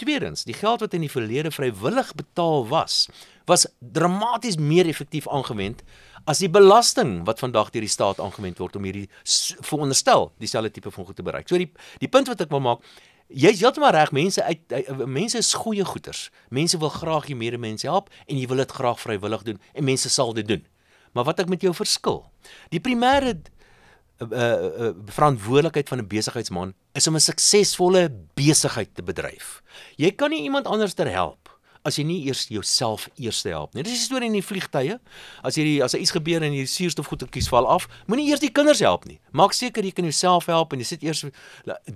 Tweedens, die geld wat in die verlede vrywillig betaal was, was dramaties meer effektief aangewend as die belasting wat vandag deur die staat aangewend word om hierdie veronderstel dieselfde tipe van goed te bereik. So die die punt wat ek wil maak Jy is heeltemal reg, mense uit eh, mense is goeie goeters. Mense wil graag die medemens help en jy wil dit graag vrywillig doen en mense sal dit doen maar wat ek met jou verskil. Die primêre uh, uh, uh, verantwoordelikheid van 'n besigheidsman is om 'n suksesvolle besigheid te bedryf. Jy kan nie iemand anders ter help as jy nie eers jouself eers help nie. Dis die storie in die vliegtye. As jy as er iets gebeur en jy suurstofgoed op kies val af, moenie eers die kinders help nie. Maak seker jy kan jouself help en jy sit eers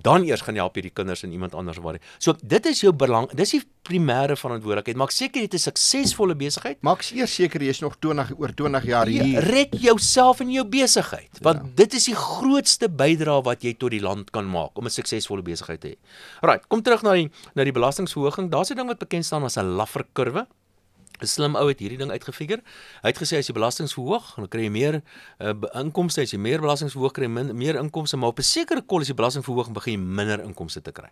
dan eers gaan jy help hierdie kinders en iemand anders waar. So dit is jou belang, dis die primêre verantwoordelikheid. Maak seker jy het 'n suksesvolle besigheid. Maak eers seker jy is nog 20 oor 20 jaar nee, hier. Red jouself en jou besigheid, ja. want ja. dit is die grootste bydrae wat jy tot die land kan maak om 'n suksesvolle besigheid te hê. Right, kom terug na die na die belastingverhoging. Daar's 'n ding wat bekend staan as 'n laffer kurwe. 'n slim ou het hierdie ding uitgefigure. Hy het gesê as jy belasting verhoog, dan kry jy meer uh, inkomste, as jy meer belasting verhoog, kry jy min, meer inkomste, maar op 'n sekere kolisie belasting verhoog, begin jy minder inkomste te kry.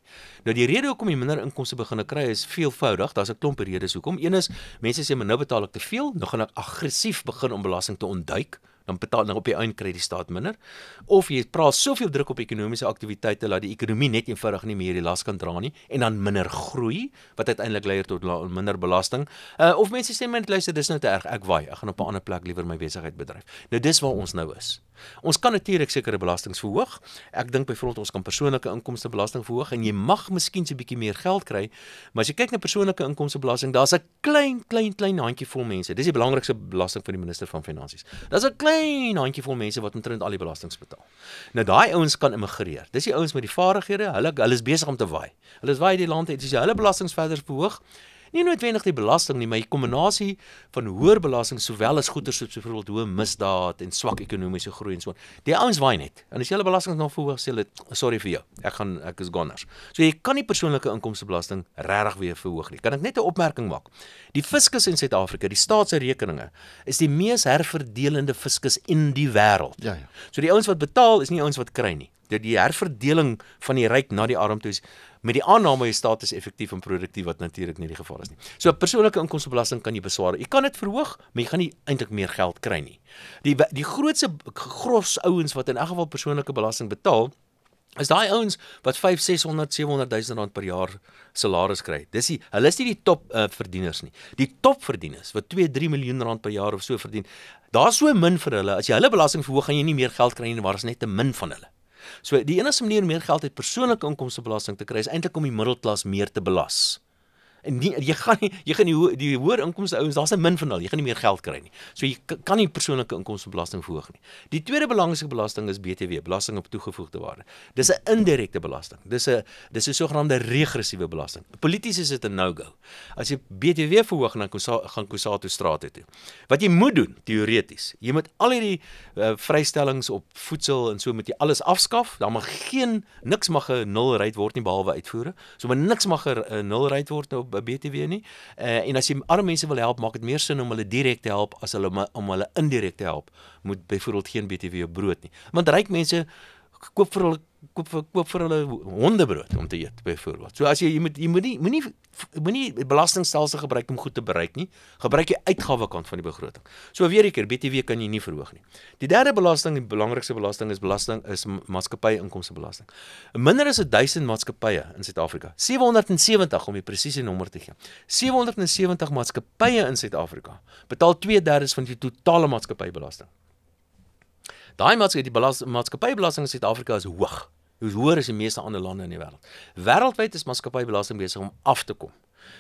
Nou die rede hoekom jy minder inkomste begin te kry is veelvoudig. Daar's 'n klomp redes hoekom. Een is mense sê menou betaal ek te veel, nou gaan ek aggressief begin om belasting te ontduik dan betaal dan op die einde kry die staat minder of jy praat soveel druk op ekonomiese aktiwiteite dat die ekonomie net eenvoudig nie meer die las kan dra nie en dan minder groei wat uiteindelik lei tot minder belasting uh, of mense sê my luister dis nou te erg ek waai ek gaan op 'n ander plek liewer my besigheid bedryf nou dis waar ons nou is Ons kan natuurlik sekere belastings verhoog. Ek dink byvoorbeeld ons kan persoonlike inkomste belasting verhoog en jy mag miskien 'n so bietjie meer geld kry, maar as jy kyk na persoonlike inkomste belasting, daar's 'n klein klein klein handjievol mense. Dis die belangrikste belasting van die minister van finansies. Daar's 'n klein handjievol mense wat omtrent al die belastings betaal. Nou daai ouens kan immigreer. Dis die ouens met die vaardighede, hulle hulle is besig om te waai. Hulle is waai die land uit as jy hulle belastings verder verhoog nie noodwendig die belasting nie, maar die kombinasie van hoër belasting sowel as goeder soos byvoorbeeld hoë misdaad en swak ekonomiese groei en so aan. Die ouens waai net. En as jy hulle belasting nog verhoog, sê hulle sorry vir jou. Ek gaan ek is gonners. So jy kan nie persoonlike inkomstebelasting regtig weer verhoog nie. Kan ek net 'n opmerking maak? Die fiskus in Suid-Afrika, die staatsrekeninge, is die mees herverdelende fiskus in die wêreld. Ja ja. So die ouens wat betaal is nie ouens wat kry nie. Dit die herverdeling van die ryk na die arm toe is met die aanname jy status effektief en produktief wat natuurlik nie die geval is nie. So persoonlike inkomstebelasting kan jy beswaar. Jy kan dit verhoog, maar jy gaan nie eintlik meer geld kry nie. Die die grootse gros ouens wat in elk geval persoonlike belasting betaal is daai ouens wat 5 600 700 000 rand per jaar salaris kry. Dis die hulle is nie die top uh, verdieners nie. Die top verdieners wat 2 3 miljoen rand per jaar of so verdien, daar's so min vir hulle. As jy hulle belasting verhoog, gaan jy nie meer geld kry nie, maar is net te min van hulle. So die enigste manier om meer geld uit persoonlike inkomstebelasting te kry is eintlik om die middelklas meer te belas nie, jy gaan nie jy gaan die die hoër inkomste ouens daar's 'n min van hulle jy gaan nie meer geld kry nie. So jy kan nie persoonlike inkomstebelasting verhoog nie. Die tweede belangrikste belasting is BTW, belasting op toegevoegde waarde. Dis 'n indirekte belasting. Dis 'n dis 'n sogenaamde regressiewe belasting. Polities is dit 'n no-go. As jy BTW verhoog dan gaan Kusato straat toe. Wat jy moet doen teoreties, jy moet al hierdie uh, vrystellings op voedsel en so moet jy alles afskaaf. Daar mag geen niks mag 'n nul ry word nie behalwe uitvoere. So maar niks mag 'n nul ry word op BTW nie. Uh, en as jy arme mense wil help, maak dit meer sin om hulle direk te help as hulle om hulle indirek te help. Moet byvoorbeeld geen BTW op brood nie. Want ryk mense koop vir hulle koop vir koop vir hulle hondebrood om te eet byvoorbeeld. So as jy jy moet jy moenie moenie moenie belastingstelsel gebruik om goed te bereik nie. Gebruik jy uitgawekant van die begroting. So weer eker BTW kan jy nie verhoog nie. Die derde belasting, die belangrikste belasting is belasting is maatskappy inkomste belasting. Minder as 1000 maatskappye in Suid-Afrika. 770 om die presiese nommer te gee. 770 maatskappye in Suid-Afrika betaal 2/3 van die totale maatskappybelasting. Daai maatskappy die belasting maatskappybelasting in Suid-Afrika is hoog hoër as die meeste ander lande in die wêreld. Wêreldwyd is maatskappybelasting besig om af te kom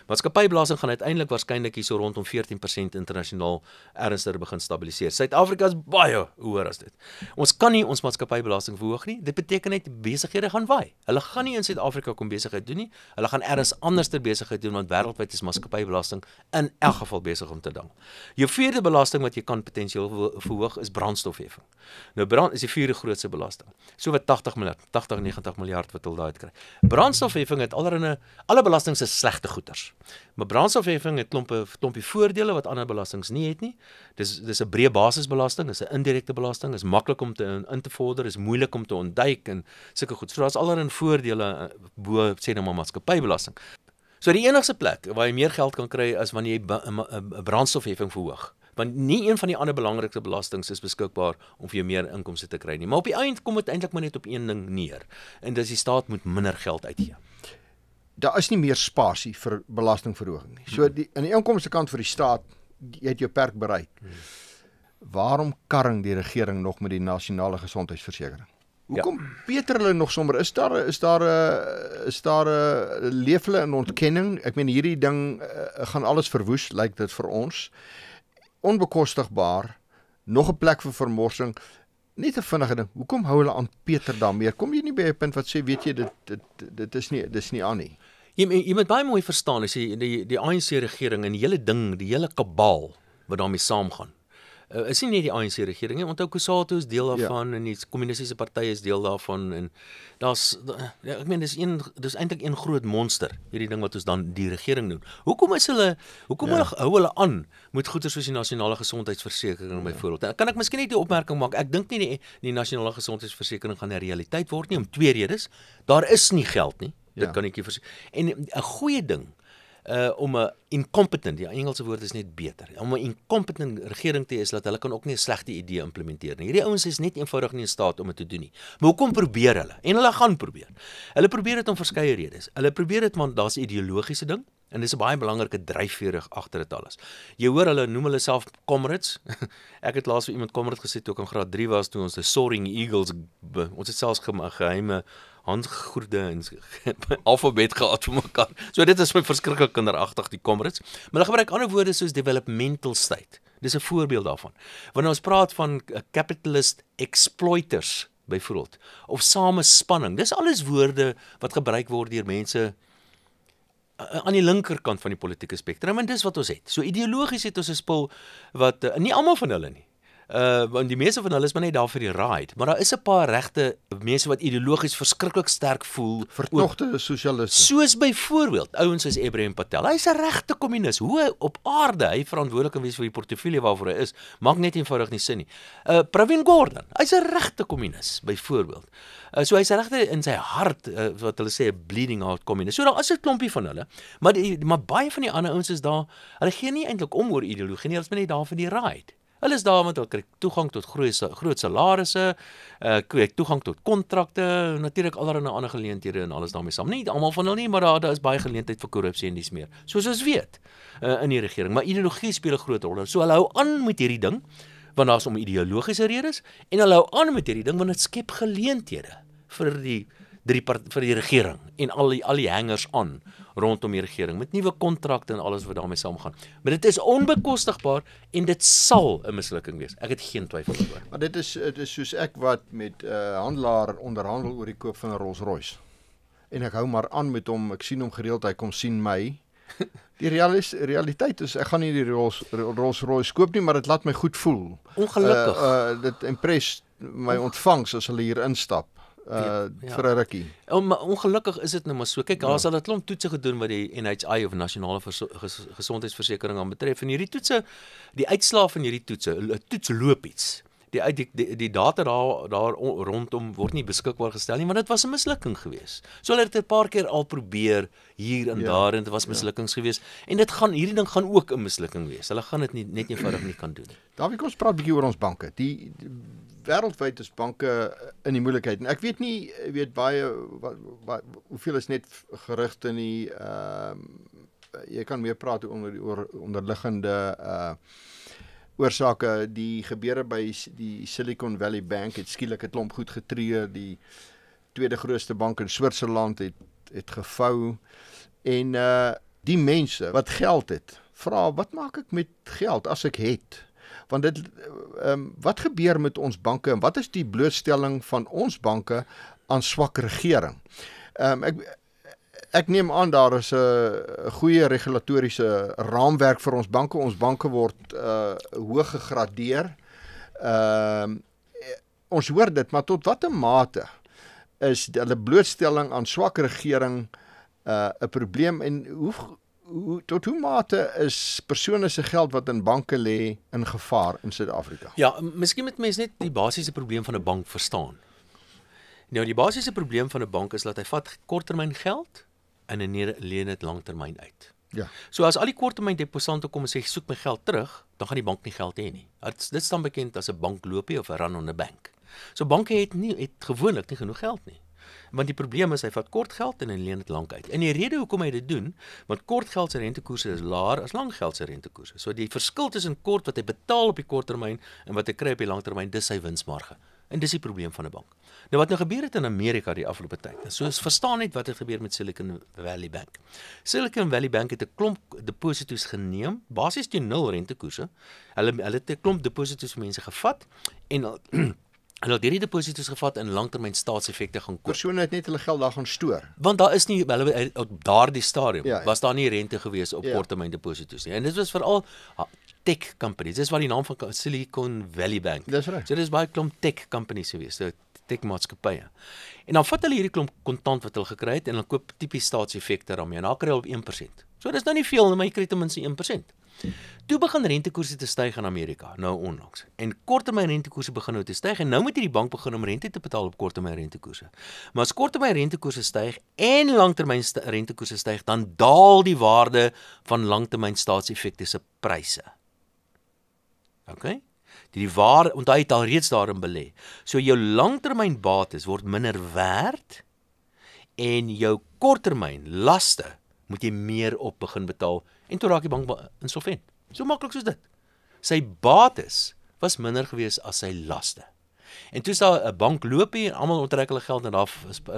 Maatskappybelasting gaan uiteindelik waarskynlik hier so rondom 14% internasionaal ernstiger begin stabiliseer. Suid-Afrika is baie hoër as dit. Ons kan nie ons maatskappybelasting verhoog nie. Dit beteken net besighede gaan vaai. Hulle gaan nie in Suid-Afrika kom besigheid doen nie. Hulle gaan elders anders ter besigheid doen want wêreldwyd is maatskappybelasting in elk geval besig om te daal. Jou vierde belasting wat jy kan potensieel verhoog is brandstofheffing. Nou brand is die vierde grootste belasting. So wat 80 miljard, 80 90 miljard wat hulle daai uit kry. Brandstofheffing het alreine alle belastings se slegte goeie renters. Maar brandstofheffing het klompe klompie voordele wat ander belastings nie het nie. Dis dis 'n breë basisbelasting, is 'n indirekte belasting, is maklik om te in te vorder, is moeilik om te ontduik en sulke goed. So daar's allerlei voordele eh, bo sê nou maar maatskappybelasting. So die enigste plek waar jy meer geld kan kry is wanneer jy 'n eh, eh, brandstofheffing verhoog want nie een van die ander belangrikste belastings is beskikbaar om vir jou meer inkomste te kry nie maar op die einde kom dit eintlik maar net op een ding neer en dis die staat moet minder geld uitgee daar is nie meer spasie vir belastingverhoging nie. So hmm. die aan die inkomste kant vir die staat, jy het jou perk bereik. Hmm. Waarom karring die regering nog met die nasionale gesondheidsversekering? Ja. Hoekom ja. beter hulle nog sommer is daar is daar 'n eh, is daar 'n eh, leefle in ontkenning. Ek meen hierdie ding uh, gaan alles verwoes, lyk like dit vir ons onbekostigbaar nog 'n plek vir vermorsing. Net 'n vinnige ding. Hoekom hou hulle aan Peter daarmee? Kom jy nie by 'n punt wat sê weet jy dit dit dit is nie dis nie aan nie. Jy jy moet baie mooi verstaan as jy die die ANC regering en die hele ding, die hele kabal wat daarmee saamgaan. Uh, is nie net die ANC regering nie. Onthou Kusato is deel ja. daarvan ja. en die kommunistiese party is deel daarvan en daar's da, ja, ek meen dis een dis eintlik een groot monster hierdie ding wat ons dan die regering noem. Hoekom is hulle hoekom ja. hulle hou hulle aan met goeie soos die nasionale gesondheidsversekering ja. byvoorbeeld? Nou, kan ek miskien net 'n opmerking maak? Ek dink nie die, die nasionale gesondheidsversekering gaan 'n realiteit word nie om twee redes. Daar is nie geld nie. Dit ja. kan ek nie verseker. En ehm, 'n goeie ding uh om 'n incompetent, die Engelse woord is net beter. Om 'n incompetent regering te hê is dat hulle kan ook nie 'n slegte idee implementeer nie. Hierdie ouens is net eenvoudig nie in staat om dit te doen nie. Maar hoekom probeer hulle? En hulle gaan probeer. Hulle probeer dit om verskeie redes. Hulle probeer dit want daar's 'n ideologiese ding en dis 'n baie belangrike dryfveer agter dit alles. Jy hoor hulle noem hulle self comrades. Ek het laas weer iemand comrade gesê toe ek in graad 3 was toe ons the Soaring Eagles ons het selfs geheime ge ge ge ge ge ge ge handgoorde en alfabet gehad vir mekaar. So dit is my verskriklik kinderagtig die comrades. Maar hulle gebruik ander woorde soos developmental state. Dis 'n voorbeeld daarvan. Wanneer ons praat van eh, capitalist exploiters byvoorbeeld of samespanning. Dis alles woorde wat gebruik word deur mense eh, aan die linkerkant van die politieke spektrum en dis wat ons het. So ideologies het ons 'n spul wat eh, nie almal van hulle nie, Uh want die meeste van hulle is maar net daar vir die ride, maar daar is 'n paar regte mense wat ideologies verskriklik sterk voel, vertogte sosialiste. Soos byvoorbeeld ouens soos Ibrahim Patel. Hy's 'n regte kommunis. Hoe op aarde hy verantwoordelik kan wees vir die portefeulje waarvoor hy is, maak net eenvoudig nie sin nie. Uh Pravin Gordhan, hy's 'n regte kommunis byvoorbeeld. Uh so hy's regte in sy hart uh, wat hulle sê 'n bleeding heart kommunis. So daar is 'n klompie van hulle, maar die, maar baie van die ander ouens is daar. Hulle gee nie eintlik om oor ideologie nie, hulle is maar net daar vir die ride. Hulle is daar want hulle kry toegang tot groote groot salarisse, uh kry toegang tot kontrakte, natuurlik allerlei ander geleenthede en alles daarmee saam. Nie almal van hulle nie, maar daar daar is baie geleentheid vir korrupsie en dis meer. Soos ons weet uh in die regering, maar ideologie speel 'n groot rol. So hulle hou aan met hierdie ding want daar's om ideologiese redes en hulle hou aan met hierdie ding want dit skep geleenthede vir die drie vir die regering en al die al die hangers aan rondom die regering met nuwe kontrakte en alles wat daarmee saamgaan. Maar dit is onbekostigbaar en dit sal 'n mislukking wees. Ek het geen twyfel oor. Maar dit is dit is soos ek wat met 'n uh, eh, handelaar onderhandel oor die koop van 'n Rolls-Royce. En ek hou maar aan met hom. Ek sien hom gereeld, hy kom sien my. Die realis, realiteit is ek gaan nie die Rolls-Royce Rolls koop nie, maar dit laat my goed voel. Ongelukkig. Uh, uh, dit impres my ontvangs as hulle hier instap uh ja. vir 'n rukkie. Om oh, ongelukkig is dit nou maar so. Kyk, daar ja. is al 'n klomp toetse gedoen wat die NHI of nasionale ges gesondheidsversekering aan betref. En hierdie toetse, die uitslae van hierdie toetse, 'n toets loop iets. Die die die, die data daar daar rondom word nie beskikbaar gestel nie, want dit was 'n mislukking geweest. So hulle het 'n paar keer al probeer hier en ja. daar en dit was ja. mislukkings ja. geweest en dit gaan hierdie ding gaan ook 'n mislukking wees. Hulle gaan dit nie net eenvoudig nie kan doen. Daarby kom ons praat 'n bietjie oor ons banke. Die, die wêreldwyd is banke eh, in die moeilikheid en ek weet nie ek eh, weet baie wat, wat hoeveel is net gerugte nie ehm uh, jy kan meer praat oor die oor onderliggende uh oorsake die gebeure by die Silicon Valley Bank het skielik 'n klomp goed getree die tweede grootste bank in Switserland het het gevou en uh die mense wat geld het vra wat maak ek met geld as ek het want dit eh, ehm um, wat gebeur met ons banke en wat is die blootstelling van ons banke aan swak regering? Ehm um, ek ek neem aan daar is 'n goeie regulatoriese raamwerk vir ons banke. Ons banke word uh hoog gegradeer. Ehm um, ons hoor dit, maar tot watter mate is hulle blootstelling aan swak regering uh 'n probleem en hoe hoe tot hoe mate is persone se geld wat in banke lê in gevaar in Suid-Afrika? Ja, miskien moet mense net die basiese probleem van 'n bank verstaan. Nou die basiese probleem van 'n bank is dat hy vat korttermyn geld en en leen dit langtermyn uit. Ja. So as al die korttermyn deposante kom en sê soek my geld terug, dan gaan die bank nie geld hê nie. Dit dit staan bekend as 'n bank loopie of 'n run on the bank. So banke het nie het gewoonlik nie genoeg geld nie. Want die probleem is hy vat kort geld en hy leen dit lank uit. En die rede hoekom hy dit doen, want kort geld se rentekoerse is laer as lank geld se rentekoerse. So die verskil tussen kort wat hy betaal op die kort termyn en wat hy kry op die lang termyn, dis sy winsmarge. En dis die probleem van 'n bank. Nou wat nou gebeur het in Amerika die afgelope tyd. So ons verstaan net wat het gebeur met Silicon Valley Bank. Silicon Valley Bank het 'n klomp deposito's geneem, basies teen nul rentekoerse. Hulle hulle het 'n klomp deposito's van mense gevat en hulle het hierdie deposito's gevat en langtermyn staatseffekte gaan koop. Persone het net hulle geld daar gaan stoor. Want daar is nie hulle op daardie stadium ja, was daar nie rente gewees op ja. korttermyn deposito's nie. En dit was veral ah, tech companies. Dis wat die naam van Silicon Valley Bank. Dis reg. So dis baie klomp tech companies gewees. So tech maatskappye. En dan vat hulle hierdie klomp kontant wat hulle gekry het en hulle koop tipies staatseffekte daarmee en hulle kry al 1%. So dis nou nie veel, maar jy kry ten minste 1%. Toe begin rentekoerse te styg in Amerika, nou onlangs. En korttermynrentekoerse begin nou te styg en nou moet hierdie bank begin om rente te betaal op korttermynrentekoerse. Maar as korttermynrentekoerse styg en langtermynrentekoerse styg, dan daal die waarde van langtermynstaatseffekte se pryse. OK? Dit die waarde en daai het al reeds daarin belê. So jou langtermynbates word minder werd en jou korttermynlaste moet jy meer op begin betaal en toe raak die bank insolvent. So maklik soos dit. Sy bates was minder gewees as sy laste. En toe sal 'n bank loop en almal onttrek hulle geld en daar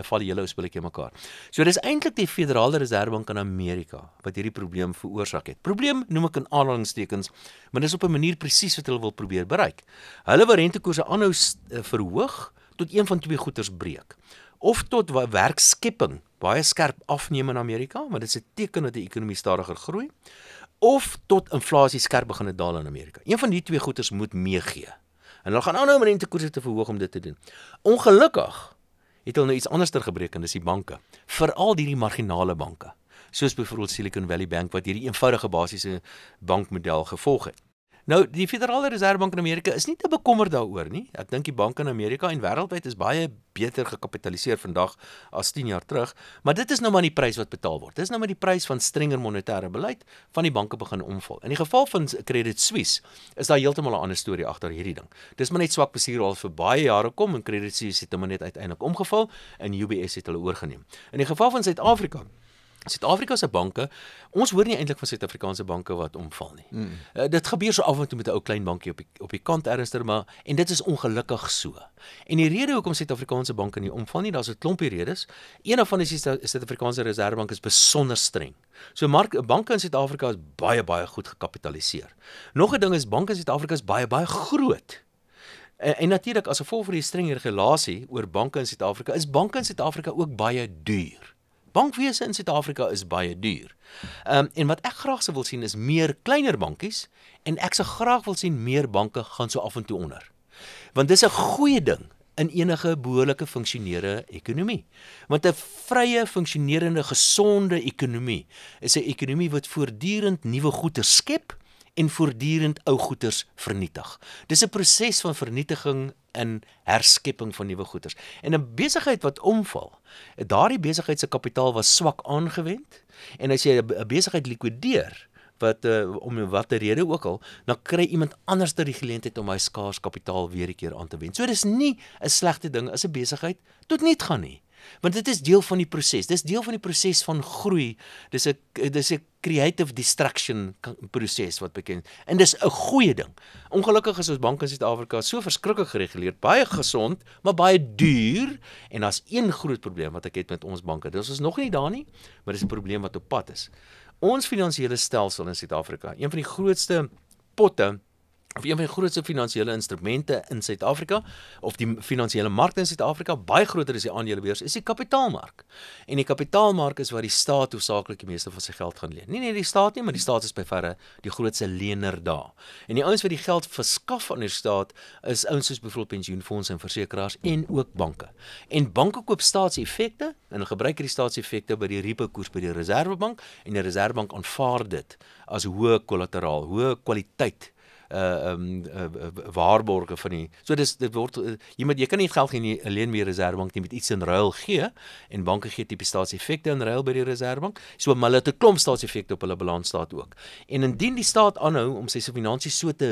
val die hele speletjie mekaar. So dis eintlik die Federale Reservebank in Amerika wat hierdie probleem veroorsaak het. Probleem noem ek in aanhalingstekens, maar dis op 'n manier presies wat hulle wil probeer bereik. Hulle wil rentekoerse aanhou eh, verhoog tot een van twee goeters breek of tot werkskepping baie skerp afneem in Amerika, maar dit is 'n teken dat die ekonomie stadiger groei of tot inflasie skerp begin het daal in Amerika. Een van die twee goeters moet meegee. En hulle gaan aanhou om rentekoerse te verhoog om dit te doen. Ongelukkig het hulle nou iets anderster gebreek en dis die banke, veral hierdie marginale banke, soos byvoorbeeld Silicon Valley Bank wat hierdie eenvoudige basiese bankmodel gevolg het. Nou die Federale Reservebank in Amerika is nie te bekommerd daaroor nie. Ek dink die banke in Amerika en wêreldwyd is baie beter gekapitaliseer vandag as 10 jaar terug, maar dit is nou maar die prys wat betaal word. Dit is nou maar die prys van strenger monetêre beleid van die banke begin omval. In die geval van Credit Suisse is daar heeltemal 'n ander storie agter hierdie ding. Dis maar net swak bestuur al vir baie jare kom en Credit Suisse het hom net uiteindelik omgeval en UBS het hulle oorgeneem. In die geval van Suid-Afrika Suid-Afrika se banke, ons hoor nie eintlik van Suid-Afrikaanse banke wat omval nie. Mm. Uh, dit gebeur so af en toe met 'n ou klein bankie op die, op die kant erster maar en dit is ongelukkig so. En die rede hoekom Suid-Afrikaanse banke nie omval nie, daar's 'n klompie redes. Een van die Suid-Afrikaanse Reserwebank is besonder streng. So mark banke in Suid-Afrika is baie baie goed gekapitaliseer. Nog 'n ding is banke in Suid-Afrika is baie baie groot. En, en natuurlik as gevolg van die streng regulasie oor banke in Suid-Afrika is banke in Suid-Afrika ook baie duur bankwese in Suid-Afrika is baie duur. Ehm um, en wat ek graag sou wil sien is meer kleiner bankies en ek sou graag wil sien meer banke gaan so af en toe onder. Want dis 'n goeie ding in enige behoorlike funksionele ekonomie. Want 'n vrye funksionerende gesonde ekonomie is 'n ekonomie wat voortdurend nuwe goeder skep en voortdurend ou goeders vernietig. Dis 'n proses van vernietiging en herskepping van nuwe goederes. En 'n besigheid wat omval, daardie besigheid se kapitaal was swak aangewend en as jy 'n besigheid likwideer wat uh, om watter rede ook al, dan kry iemand anders ter geleentheid om hy skaars kapitaal weer ekeer aan te wend. So dis nie 'n slegte ding as 'n besigheid tot nul gaan nie want dit is deel van die proses. Dis deel van die proses van groei. Dis 'n dis 'n creative destruction proses wat bekend. En dis 'n goeie ding. Ongelukkig is ons banke in Suid-Afrika so verskriklik gereguleer, baie gesond, maar baie duur en daar's een groot probleem wat ek het met ons banke. Dis ons nog nie daar nie, maar dis 'n probleem wat op pad is. Ons finansiële stelsel in Suid-Afrika, een van die grootste potte of een van die grootste finansiële instrumente in Suid-Afrika of die finansiële markte in Suid-Afrika baie groter as die aandelebeurs is die kapitaalmark. En die kapitaalmark is waar die staat hoofsaaklik die meeste van sy geld gaan leen. Nie net die staat nie, maar die staat is by verre die grootste lener daar. En die ouens wat die geld verskaf aan die staat is ouens soos byvoorbeeld pensioenfonde en versekerings en ook banke. En banke koop staatseffekte en gebruik hierdie staatseffekte by die repo koers by die Reserwebank en die Reserwebank aanvaar dit as hoë kollateraal, hoë kwaliteit Eh, ehm uh, waarborge van die so dis dit word jy moet jy kan nie geld in die alleen meer reservebank nie met iets in ruil gee en banke gee tipe staatseffekte in ruil by die reservebank so maar hulle het 'n klomp staatseffekte op hulle balansstaat ook en indien die staat aanhou om sy finansies so te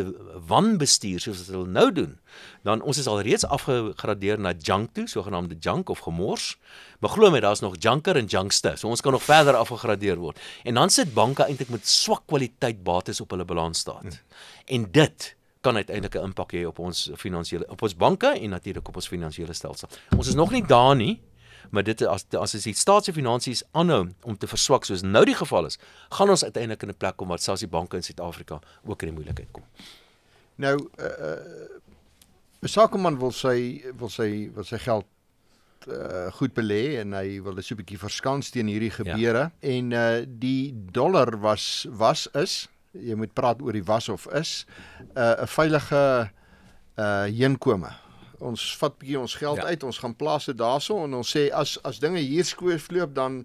wanbestuur soos wat hulle nou doen dan ons is al reeds afgegradeer na junk toe sogenaamde junk of gemors maar glo my daar's nog junker en junkste so ons kan nog verder afgegradeer word en dan sit banke eintlik met swak kwaliteit bates op hulle balansstaat hmm. En dit kan uiteindelik 'n impak hê op ons finansiële op ons banke en natuurlik op ons finansiële stelsel. Ons is nog nie daar nie, maar dit as as as die staatsfinansies aanhou om te verswak soos nou die geval is, gaan ons uiteindelik in 'n plek kom waar selfs die banke in Suid-Afrika ook in moeilikheid kom. Nou uh Sakeman wil sê wil sê wat sy geld uh goed belê en hy wil 'n so 'n bietjie verskans teen hierdie ja. gebeure ja. en uh die dollar was was is jy moet praat oor die was of is 'n uh, 'n veilige uh heenkome. Ons vat bietjie ons geld ja. uit, ons gaan plaas dit daarso en ons sê as as dinge hier skoefloop dan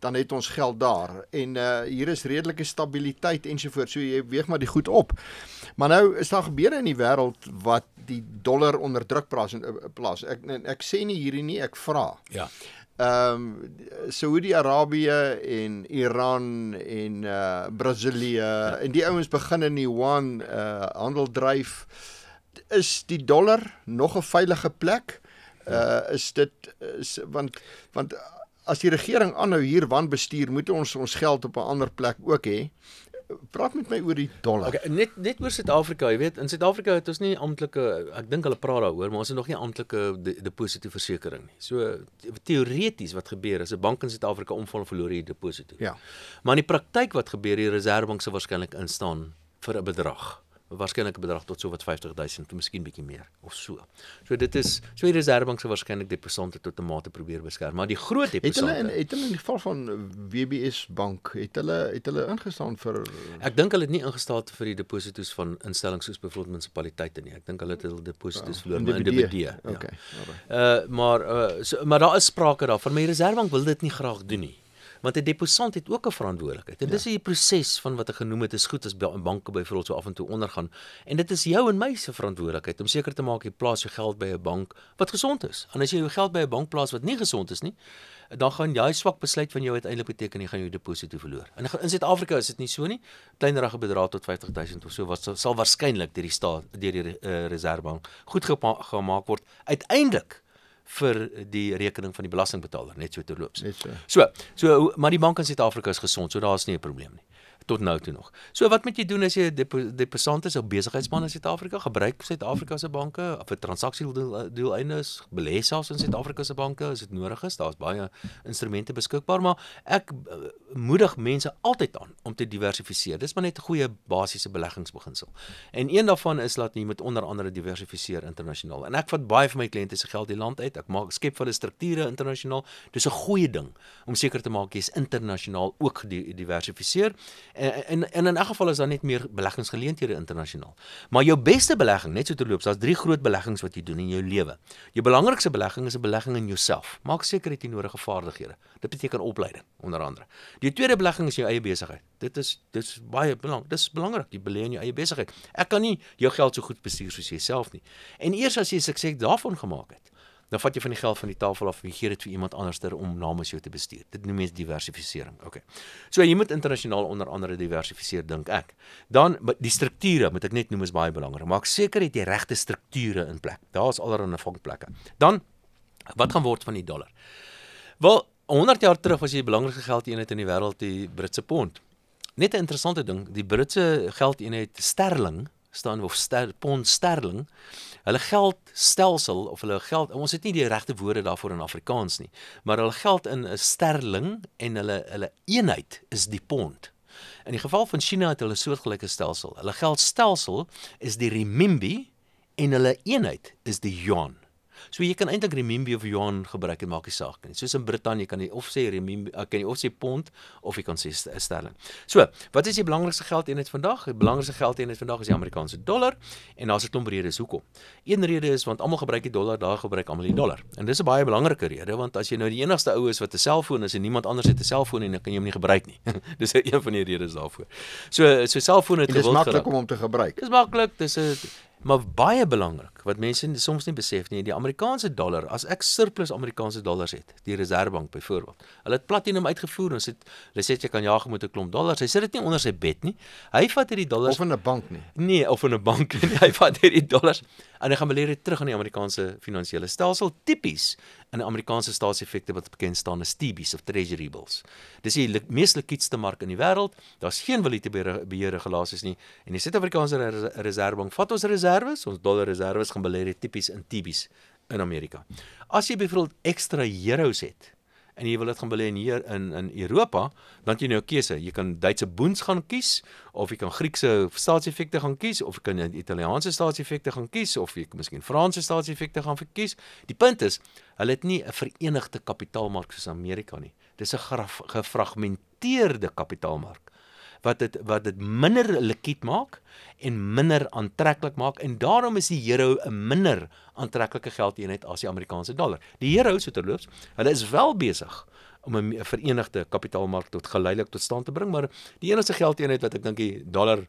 dan het ons geld daar en uh hier is redelike stabiliteit ensovoorts. So jy weeg maar die goed op. Maar nou is daar gebeure in die wêreld wat die dollar onder druk plaas. Eh, ek ek sê nie hierdie nie, ek vra. Ja. Uh ehm um, Saudi-Arabië en Iran en eh uh, Brasilië en die ouens begin in die one eh uh, handel dryf is die dollar nog 'n veilige plek uh is dit is, want want as die regering aanhou hier wanbestuur moet ons ons geld op 'n ander plek ook hê praat met my oor die dollar. Okay, net net oor Suid-Afrika, jy weet, in Suid-Afrika het ons nie amptelike ek dink hulle praat daaroor, maar ons het nog nie amptelike depositoversekering nie. So teoreties wat gebeur as 'n bank in Suid-Afrika omval en verloor die deposito. Ja. Maar in die praktyk wat gebeur, die Reserwebank se waarskynlik instaan vir 'n bedrag waarskynlike bedrag tot so wat 50000 of miskien bietjie meer of so. So dit is so die reservebank se so waarskynlik deposante tot 'n mate probeer beskerm, maar die groot deposante. Het hulle in het hulle in geval van WBS bank, het hulle het hulle ingestaan vir Ek dink hulle het nie ingestaan vir die deposito's van instellings soos byvoorbeeld munisipaliteite nie. Ek dink hulle het hulle deposito's ja, verloor in die BD. Okay. Ja. Uh maar uh so, maar daar is sprake daarvan. Maar die reservebank wil dit nie graag doen nie want 'n deposant het ook 'n verantwoordelikheid. En ja. dis 'n proses van wat ek genoem het is goed as banke byvoorbeeld so af en toe ondergaan. En dit is jou en my se verantwoordelikheid om seker te maak jy plaas jou geld by 'n bank wat gesond is. En as jy jou geld by 'n bank plaas wat nie gesond is nie, dan gaan jy swak besluit van jou uiteindelik beteken jy gaan jou deposito verloor. En in Suid-Afrika is dit nie so nie. Kleinerige bedrag tot 50000 of so wat sal waarskynlik deur die staat deur die uh, reservebank goed gemaak word uiteindelik vir die rekening van die belastingbetaler net so te loop. Net so. So, so maar die bank in Suid-Afrika is gesond, so daar's nie 'n probleem nie tot nou toe nog. So wat moet jy doen as jy 'n deposant is op besigheidsman in Suid-Afrika? Gebruik Suid-Afrika se banke of 'n transaksie doeleinde is belê selfs in Suid-Afrika se banke as dit nodig is. Daar's baie instrumente beskikbaar, maar ek eh, moedig mense altyd aan om te diversifiseer. Dis maar net 'n goeie basiese beleggingsbeginsel. En een daarvan is dat jy moet onder andere diversifiseer internasionaal. En ek vat baie van my kliënte se geld die land uit. Ek maak skep vir hulle strukture internasionaal. Dis 'n goeie ding om seker te maak jy is internasionaal ook gediversifiseer en en in 'n geval is daar net meer beleggingsgeleenthede internasionaal. Maar jou beste belegging, net so terloops, daar's drie groot beleggings wat jy doen in jou lewe. Jou belangrikste belegging is 'n belegging in jouself. Maak seker dit jy nodige vaardighede. Dit beteken opleiding onder andere. Die tweede belegging is jou eie besigheid. Dit is dit is baie belangrik. Dis belangrik jy belê in jou eie besigheid. Ek kan nie jou geld so goed bestuur soos jouself nie. En eers as jy sukses daarvan gemaak het, dan vat jy van die geld van die tafel af en gee dit vir iemand anders ter om namens jou te bestuur. Dit noem mens diversifisering. Okay. So jy moet internasionaal onder andere diversifiseer dink ek. Dan die strukture moet ek net noem is baie belangrik. Maak seker het jy regte strukture in plek. Daar's allerlei vangplekke. Dan wat gaan word van die dollar? Wel 100 jaar terug was jy die belangrikste geldeenheid in die wêreld, die Britse pond. Net 'n interessante ding, die Britse geldeenheid sterling staan of ster, pond sterling hulle geldstelsel of hulle geld ons het nie die regte woorde daarvoor in Afrikaans nie maar hulle geld in 'n sterling en hulle hulle eenheid is die pond in die geval van China het hulle soortgelyke stelsel hulle geldstelsel is die renminbi en hulle eenheid is die yuan So jy kan eintlik renminbi of yuan gebruik en maak nie saak nie. Soos in Brittanje kan jy of sê renminbi, eh, kan jy of sê pond of jy kan sê eh, sterling. So, wat is die belangrikste geldeenheid vandag? Die belangrikste geldeenheid vandag is die Amerikaanse dollar en daar's 'n klomp redes hoekom. Een rede is want almal gebruik die dollar, daar gebruik almal die dollar. En dis 'n baie belangrike rede want as jy nou die enigste ou is wat 'n selfoon het en niemand anders het 'n selfoon en dan kan jy hom nie gebruik nie. dis een van die redes daarvoor. So, so selfoon het gewild geraak. Dis maklik om om te gebruik. Dis maklik, dis 'n maar baie belangrik wat mense soms nie besef nie, die Amerikaanse dollar, as ek surplus Amerikaanse dollars het, die Reserwebank byvoorbeeld. Hulle het platinum uitgevoer en sê hulle sê jy kan jag met 'n klomp dollars. Hy sit dit nie onder sy bed nie. Hy vat hierdie dollars of in 'n bank nie. Nee, of in 'n bank nie. Hy vat hierdie dollars en hy gaan beleer dit terug aan die Amerikaanse finansiële stelsel tipies in Amerikaanse staatseffekte wat bekend staan as T-bills of treasury bills. Dis die mees likwiedste mark in die wêreld. Daar's geen valutabeheer regulasies nie en die Suid-Afrikaanse Reserwebank vat ons reserve, ons dollar reserve van malaria tipies in tibies in Amerika. As jy byvoorbeeld ekstra heroes het en jy wil dit gaan belê in hier in in Europa, dan jy nou keuse. Jy kan Duitse boens gaan kies of jy kan Griekse staatseffekte gaan kies of jy kan Italiaanse staatseffekte gaan kies of jy kan miskien Franse staatseffekte gaan verkies. Die punt is, hulle het nie 'n verenigde kapitaalmark soos Amerika nie. Dis 'n gefragmenteerde kapitaalmark wat dit wat dit minder likwid maak en minder aantreklik maak en daarom is die euro 'n minder aantreklike geldeenheid as die Amerikaanse dollar. Die euro se terloops, hulle is wel besig om 'n verenigde kapitaalmark tot geleidelik tot stand te bring, maar die enigste geldeenheid wat ek dink die dollar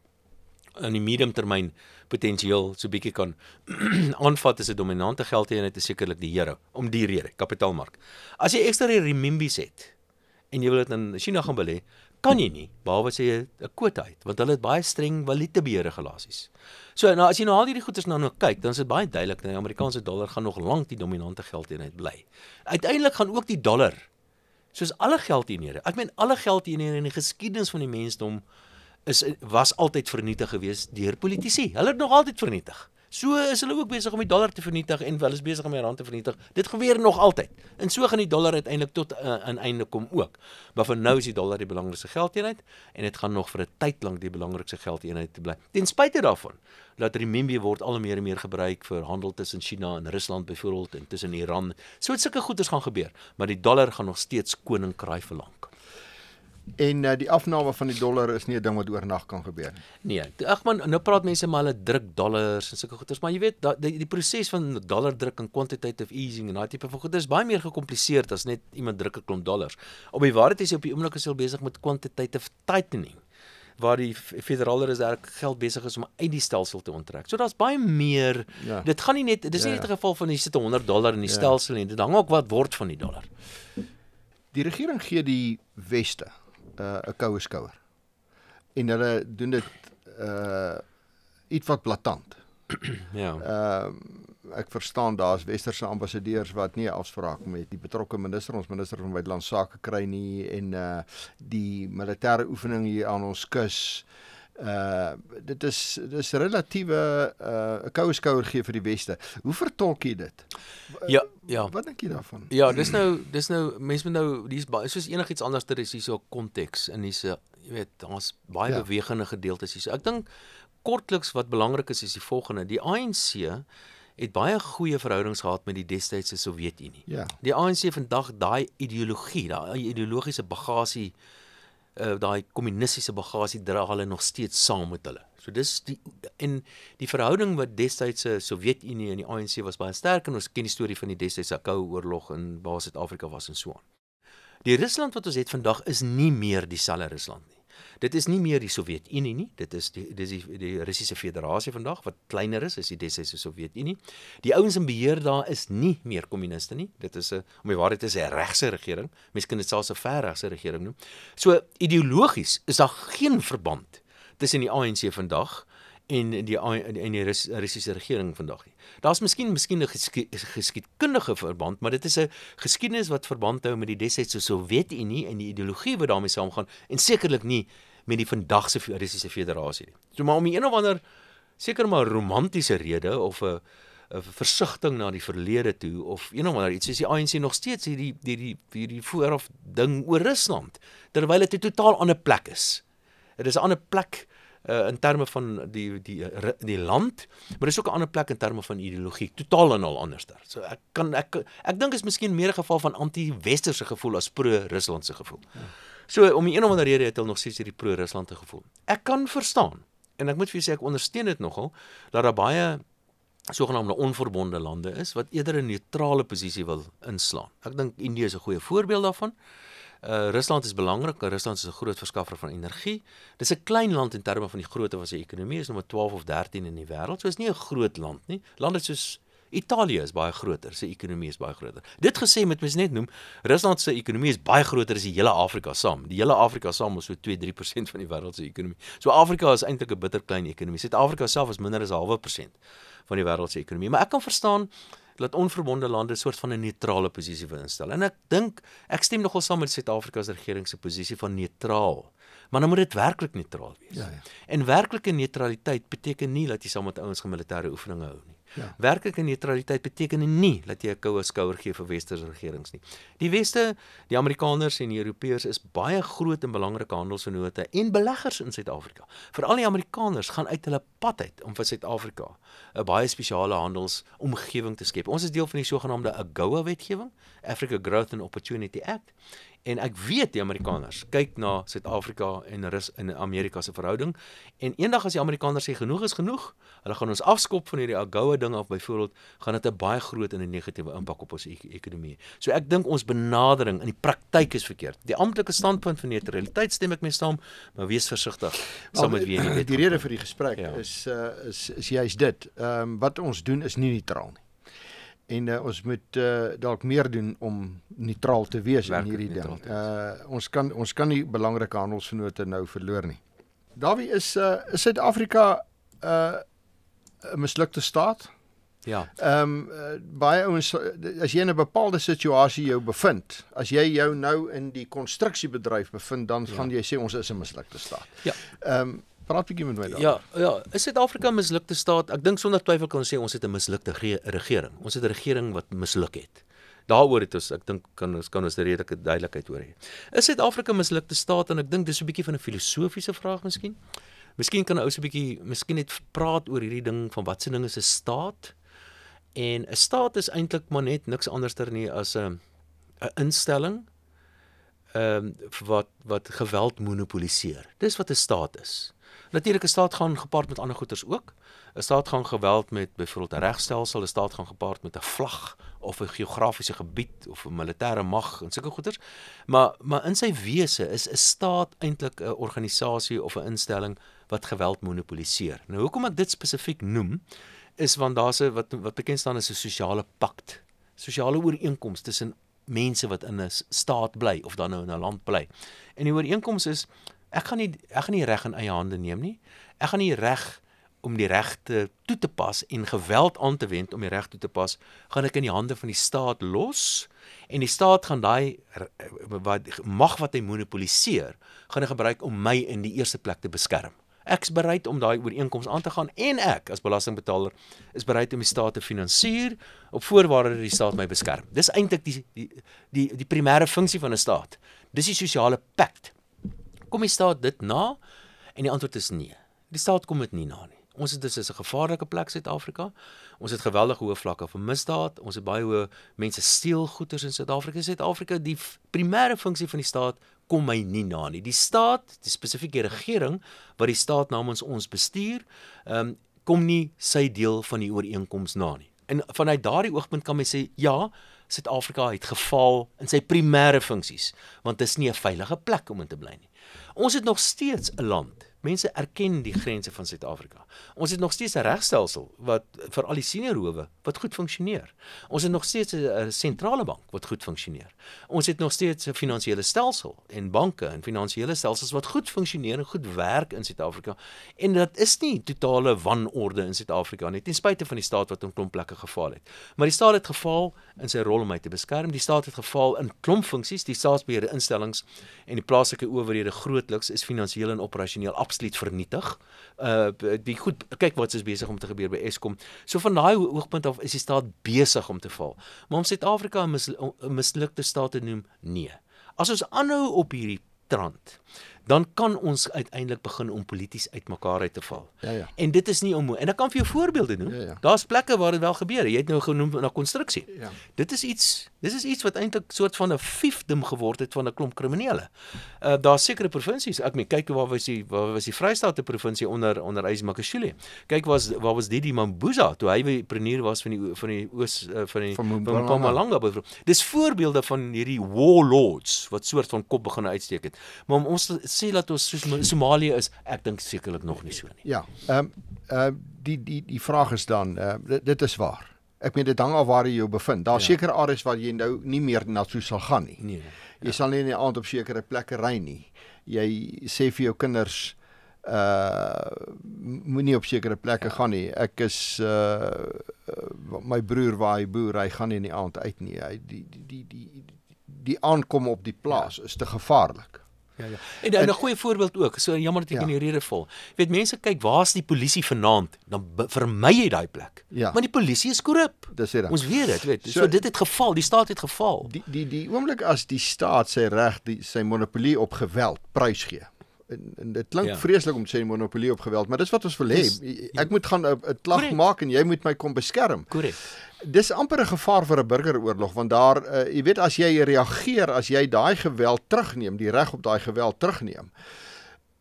in die medium termyn potensieel so bietjie kan aanvat as 'n dominante geldeenheid is sekerlik die euro om die rede kapitaalmark. As jy ekstra die renminbi set en jy wil dit in China gaan belê, kan jy nie behalwe as jy 'n kwota het want hulle het baie streng valute beheerde gelasies. So nou as jy nou al hierdie goeders nou nou kyk, dan is dit baie duidelik dat die Amerikaanse dollar gaan nog lank die dominante geldeenheid bly. Uiteindelik gaan ook die dollar soos alle geldeenhede, ek meen alle geldeenhede in die geskiedenis van die mensdom is was altyd vernietig geweest deur politici. Hulle het nog altyd vernietig. So eh, is hulle ook besig om die dollar te vernietig en hulle is besig om die rand te vernietig. Dit gebeur nog altyd. En so gaan die dollar uiteindelik tot eh, 'n uh, einde kom ook. Maar vir nou is die dollar die belangrikste geldeenheid en dit gaan nog vir 'n tyd lank die belangrikste geldeenheid bly. Ten spyte daarvan dat renminbi word al meer en meer gebruik vir handel tussen China en Rusland byvoorbeeld en tussen Iran. So dit sulke goeders gaan gebeur, maar die dollar gaan nog steeds koning kraai vir lank. En uh, die afname van die dollar is nie 'n ding wat oornag kan gebeur nie. Nee, ag man, nou praat mense maar hulle druk dollars en sulke goeders, maar jy weet dat die, die proses van dollar druk en quantitative easing en daai tipe van goeders is baie meer gekompliseer as net iemand druk 'n klomp dollars. Op die waarheid is jy op die oomblik asel besig met quantitative tightening waar die federale reserve geld besig is om uit die stelsel te onttrek. So daar's baie meer. Ja. Dit gaan nie net dis nie ja. ja. net 'n geval van jy sit 'n 100 dollar in die ja. stelsel en dit hang ook wat word van die dollar. Die regering gee die weste uh eh, 'n koue skouer. En hulle doen dit uh iets wat blaatant. Ja. Ehm uh, ek verstaan daar's westerse ambassadeurs wat nie 'n afspraak met die betrokke minister ons minister van buitelandse sake kry nie en uh die militêre oefening hier aan ons kus uh uh dit is dis relatiewe uh eh, koue skouer gee vir die weste. Hoe vertolk jy dit? Ja, ja. Wat dink jy daarvan? Ja, dis nou dis nou mense moet nou dis baie soos enigiets anders ter is hierso 'n konteks en dis 'n jy weet, daar's baie ja. bewegende gedeeltes hierso. Ek dink kortliks wat belangrik is is die volgende. Die ANC het baie goeie verhoudings gehad met die destydse Sowjetunie. Ja. Die ANC vandag daai ideologie, daai ideologiese bagasie uh, daai kommunistiese bagasie dra hulle nog steeds saam met hulle. So dis die en die verhouding wat destydse Sowjetunie en die ANC was baie sterk en ons ken die storie van die destydse Koue Oorlog en waar Suid-Afrika was en so aan. Die Rusland wat ons het vandag is nie meer dieselfde Rusland nie. Dit is nie meer die Sowjetunie nie, dit is die dis die die Russiese Federasie vandag wat kleiner is as die destydse Sowjetunie. Die ouens in beheer daar is nie meer kommuniste nie. Dit is 'n om die waarheid te sê regse regering. Mense kan dit selfs 'n verregse regering noem. So ideologies is daar geen verband tussen die ANC vandag en die en die Russiese regering vandag nie. Daar's miskien miskien 'n geskiedkundige verband, maar dit is 'n geskiedenis wat verband hou met die desetse Sowjetunie en die ideologie wat daarmee saamgaan en sekerlik nie met die vandagse Russiese Federasie nie. So maar om 'n of ander seker maar romantiese rede of 'n 'n versigtiging na die verlede toe of een of ander iets is die ANC nog steeds hierdie hierdie hierdie vooraf ding oor Rusland terwyl dit 'n totaal ander plek is. Dit is 'n ander plek uh, in terme van die die die, eh, die land, maar dis ook 'n ander plek in terme van ideologie, totaal en al anderster. So ek kan ek ek dink is miskien meer 'n geval van anti-westerse gevoel as pro-Ruslandse gevoel. Ja. So om die een of ander rede het hulle nog steeds hierdie pro-Ruslandse gevoel. Ek kan verstaan en ek moet vir julle sê ek ondersteun dit nogal dat daar baie sogenaamde onverbonde lande is wat eerder 'n neutrale posisie wil inslaan. Ek dink Indië is 'n goeie voorbeeld daarvan. Uh Eh, Rusland is belangrik. Rusland is 'n groot verskaffer van energie. Dit is 'n klein land in terme van die grootte van sy ekonomie, is nommer 12 of 13 in die wêreld. So is nie 'n groot land nie. Lande soos Italië is baie groter, sy ekonomie is baie groter. Dit gesê met mens net noem, Rusland se ekonomie is baie groter as die hele Afrika saam. Die hele Afrika saam is so 2-3% van die wêreld se ekonomie. So Afrika is eintlik 'n bitterklein ekonomie. Suid-Afrika self is minder as 0.5% van die wêreld se ekonomie. Maar ek kan verstaan uh dat onverbonde lande 'n soort van 'n neutrale posisie wil instel. En ek dink ek stem nogal saam met Suid-Afrika se regering se posisie van neutraal. Maar dan moet dit werklik neutraal wees. Ja, ja. En werklike neutraliteit beteken nie dat jy saam met ouens gemilitêre oefeninge hou nie. Ja. Werklike neutraliteit beteken nie dat jy 'n koue skouer gee vir westerse regerings nie. Die weste, die Amerikaners en die Europeërs is baie groot en belangrike handelsvennote en beleggers in Suid-Afrika. Veral die Amerikaners gaan uit hulle pad uit om vir Suid-Afrika 'n baie spesiale handelsomgewing te skep. Ons is deel van die sogenaamde AGOA wetgewing, Africa Growth and Opportunity Act, En ek weet die Amerikaners kyk na Suid-Afrika en rus in Amerika se verhouding. En eendag as die Amerikaners sê genoeg is genoeg, hulle gaan ons afskop van hierdie AGOA ding af byvoorbeeld, gaan dit 'n baie groot en 'n negatiewe impak op ons ek ekonomie. So ek dink ons benadering in die praktyk is verkeerd. Die amptelike standpunt van neutraliteit stem ek mee saam, maar wees versigtig saam met wie jy dit. Die rede vir die gesprek ja. is, uh, eh, is is is juist dit. Ehm um, wat ons doen is nie neutraal nie en uh, ons moet uh, dalk meer doen om neutraal te wees Werk in hierdie ding. Uh ons kan ons kan nie belangrike handelsvennote nou verloor nie. Dawie is uh Suid-Afrika uh 'n mislukte staat. Ja. Ehm um, baie ouens as jy in 'n bepaalde situasie jou bevind, as jy jou nou in die konstruksiebedryf bevind, dan ja. gaan jy sê ons is 'n mislukte staat. Ja. Ehm um, Praat 'n bietjie met my daar. Ja, ja, is Suid-Afrika 'n mislukte staat? Ek dink sonder twyfel kan ons sê ons het 'n mislukte regering. Ons het 'n regering wat misluk het. Daaroor het ons ek dink kan ons kan ons redelike duidelikheid oor hê. Is Suid-Afrika 'n mislukte staat? En ek dink dis 'n bietjie van 'n filosofiese vraag miskien. Miskien kan 'n ou so 'n bietjie miskien net praat oor hierdie ding van wat se ding is 'n staat? En 'n staat is eintlik maar net niks anderster nie as 'n 'n instelling ehm um, wat wat geweld monopoliseer. Dis wat 'n staat is. Natuurlik 'n staat gaan gepaard met ander goeders ook. 'n Staat gaan geweld met byvoorbeeld 'n regstelsel, 'n staat gaan gepaard met 'n vlag of 'n geografiese gebied of 'n militêre mag en sulke goeders. Maar maar in sy wese is 'n staat eintlik 'n organisasie of 'n instelling wat geweld monopoliseer. Nou hoekom ek dit spesifiek noem is want daar's 'n wat wat bekend staan as 'n sosiale pakt, sosiale ooreenkomste tussen mense wat in 'n staat bly of dan nou in 'n land bly. En die ooreenkoms is Ek gaan nie ek gaan nie reg in eie hande neem nie. Ek gaan nie reg om die regte toe te pas en geweld aan te wend om die reg toe te pas, gaan ek in die hande van die staat los en die staat gaan daai wat mag wat hy monopoliseer, gaan hy gebruik om my in die eerste plek te beskerm. Ek's bereid om daai ooreenkoms aan te gaan en ek as belastingbetaler is bereid om die staat te finansier op voorwaarde dat die staat my beskerm. Dis eintlik die die die die primêre funksie van 'n staat. Dis die sosiale pakt kom die staat dit na? En die antwoord is nee. Die staat kom dit nie na nie. Ons het dus is 'n gevaarlike plek Suid-Afrika. Ons het geweldige hoë vlakke van misdaad. Ons het baie hoë mense steel goederes in Suid-Afrika. Suid-Afrika die primêre funksie van die staat kom my nie na nie. Die staat, die spesifieke regering wat die staat namens ons bestuur, um, kom nie sy deel van die ooreenkoms na nie. En vanuit daardie oogpunt kan men sê ja, Suid-Afrika het gefaal in sy primêre funksies, want dit is nie 'n veilige plek om in te bly nie. Ons het nog steeds 'n land mense erken die grense van Suid-Afrika. Ons het nog steeds 'n regstelsel wat vir al die senior howe wat goed funksioneer. Ons het nog steeds 'n sentrale bank wat goed funksioneer. Ons het nog steeds 'n finansiële stelsel en banke en finansiële stelsels wat goed funksioneer en goed werk in Suid-Afrika. En dit is nie totale wanorde in Suid-Afrika nie, ten spyte van die staat wat in klomp plekke gefaal het. Maar die staat het gefaal in sy rol om my te beskerm. Die staat het gefaal in klomp funksies, die staatsbeheerde instellings en die plaaslike owerhede grootliks is finansiëel en operasioneel absoluut vernietig. Uh die goed kyk wat is besig om te gebeur by Eskom. So van daai hoogtepunt af is die staat besig om te val. Maar om Suid-Afrika 'n mislukte staat te noem, nee. As ons aanhou op hierdie trant, dan kan ons uiteindelik begin om polities uitmekaar uit te val. Ja ja. En dit is nie onmoontlik. En ek kan vir jou voorbeelde noem. Ja, ja. Daar's plekke waar dit wel gebeur. Jy het nou genoem na konstruksie. Ja. Dit is iets dis is iets wat eintlik soort van 'n fiefdom geword het van 'n klomp kriminele. Uh daar's sekere provinsies. Ek meen kyk waar was die waar was die Vrystaatte provinsie onder onder Ys Makashule. Kyk was waar was die die Mambuza toe hy by premier was van die van die oos eh, van die van Mpumalanga byvoorbeeld. Dis voorbeelde van hierdie warlords wat soort van kop begin uitsteek het. Maar om ons sê dat ons soos Somalië is, ek dink sekerlik nog nie so nie. Ja. Ehm um, ehm uh, die die die vraag is dan ehm uh, dit, dit is waar. Ek meen dit hang af waar jy jou bevind. Daar ja. seker areas waar jy nou nie meer na so sal gaan nie. Nee. Ja. Jy sal nie in die aand op sekere plekke ry nie. Jy sê vir jou kinders uh moenie op sekere plekke ja. gaan nie. Ek is uh my broer waar hy boer, hy gaan nie in die aand uit nie. Hy die die die die die aankom op die plaas ja. is te gevaarlik ja ja. En 'n goeie voorbeeld ook. So jammer dat ek ja. nie rede vol. Jy weet mense kyk, waar's die polisie vanaand? Dan vermy jy daai plek. Ja. Maar die polisie is korrup. Dis dit. Ons weet dit, weet. So, so dit het geval, die staat het geval. Die die die oomblik as die staat sy reg, sy monopolie op geweld prys gee. En, en dit klink ja. vreeslik om te sê monopolie op geweld, maar dis wat ons wil hê. Ek moet gaan 'n klag maak en jy moet my kom beskerm. Korrek dis amper 'n gevaar vir 'n burgeroorlog want daar uh, jy weet as jy reageer as jy daai geweld terugneem die reg op daai geweld terugneem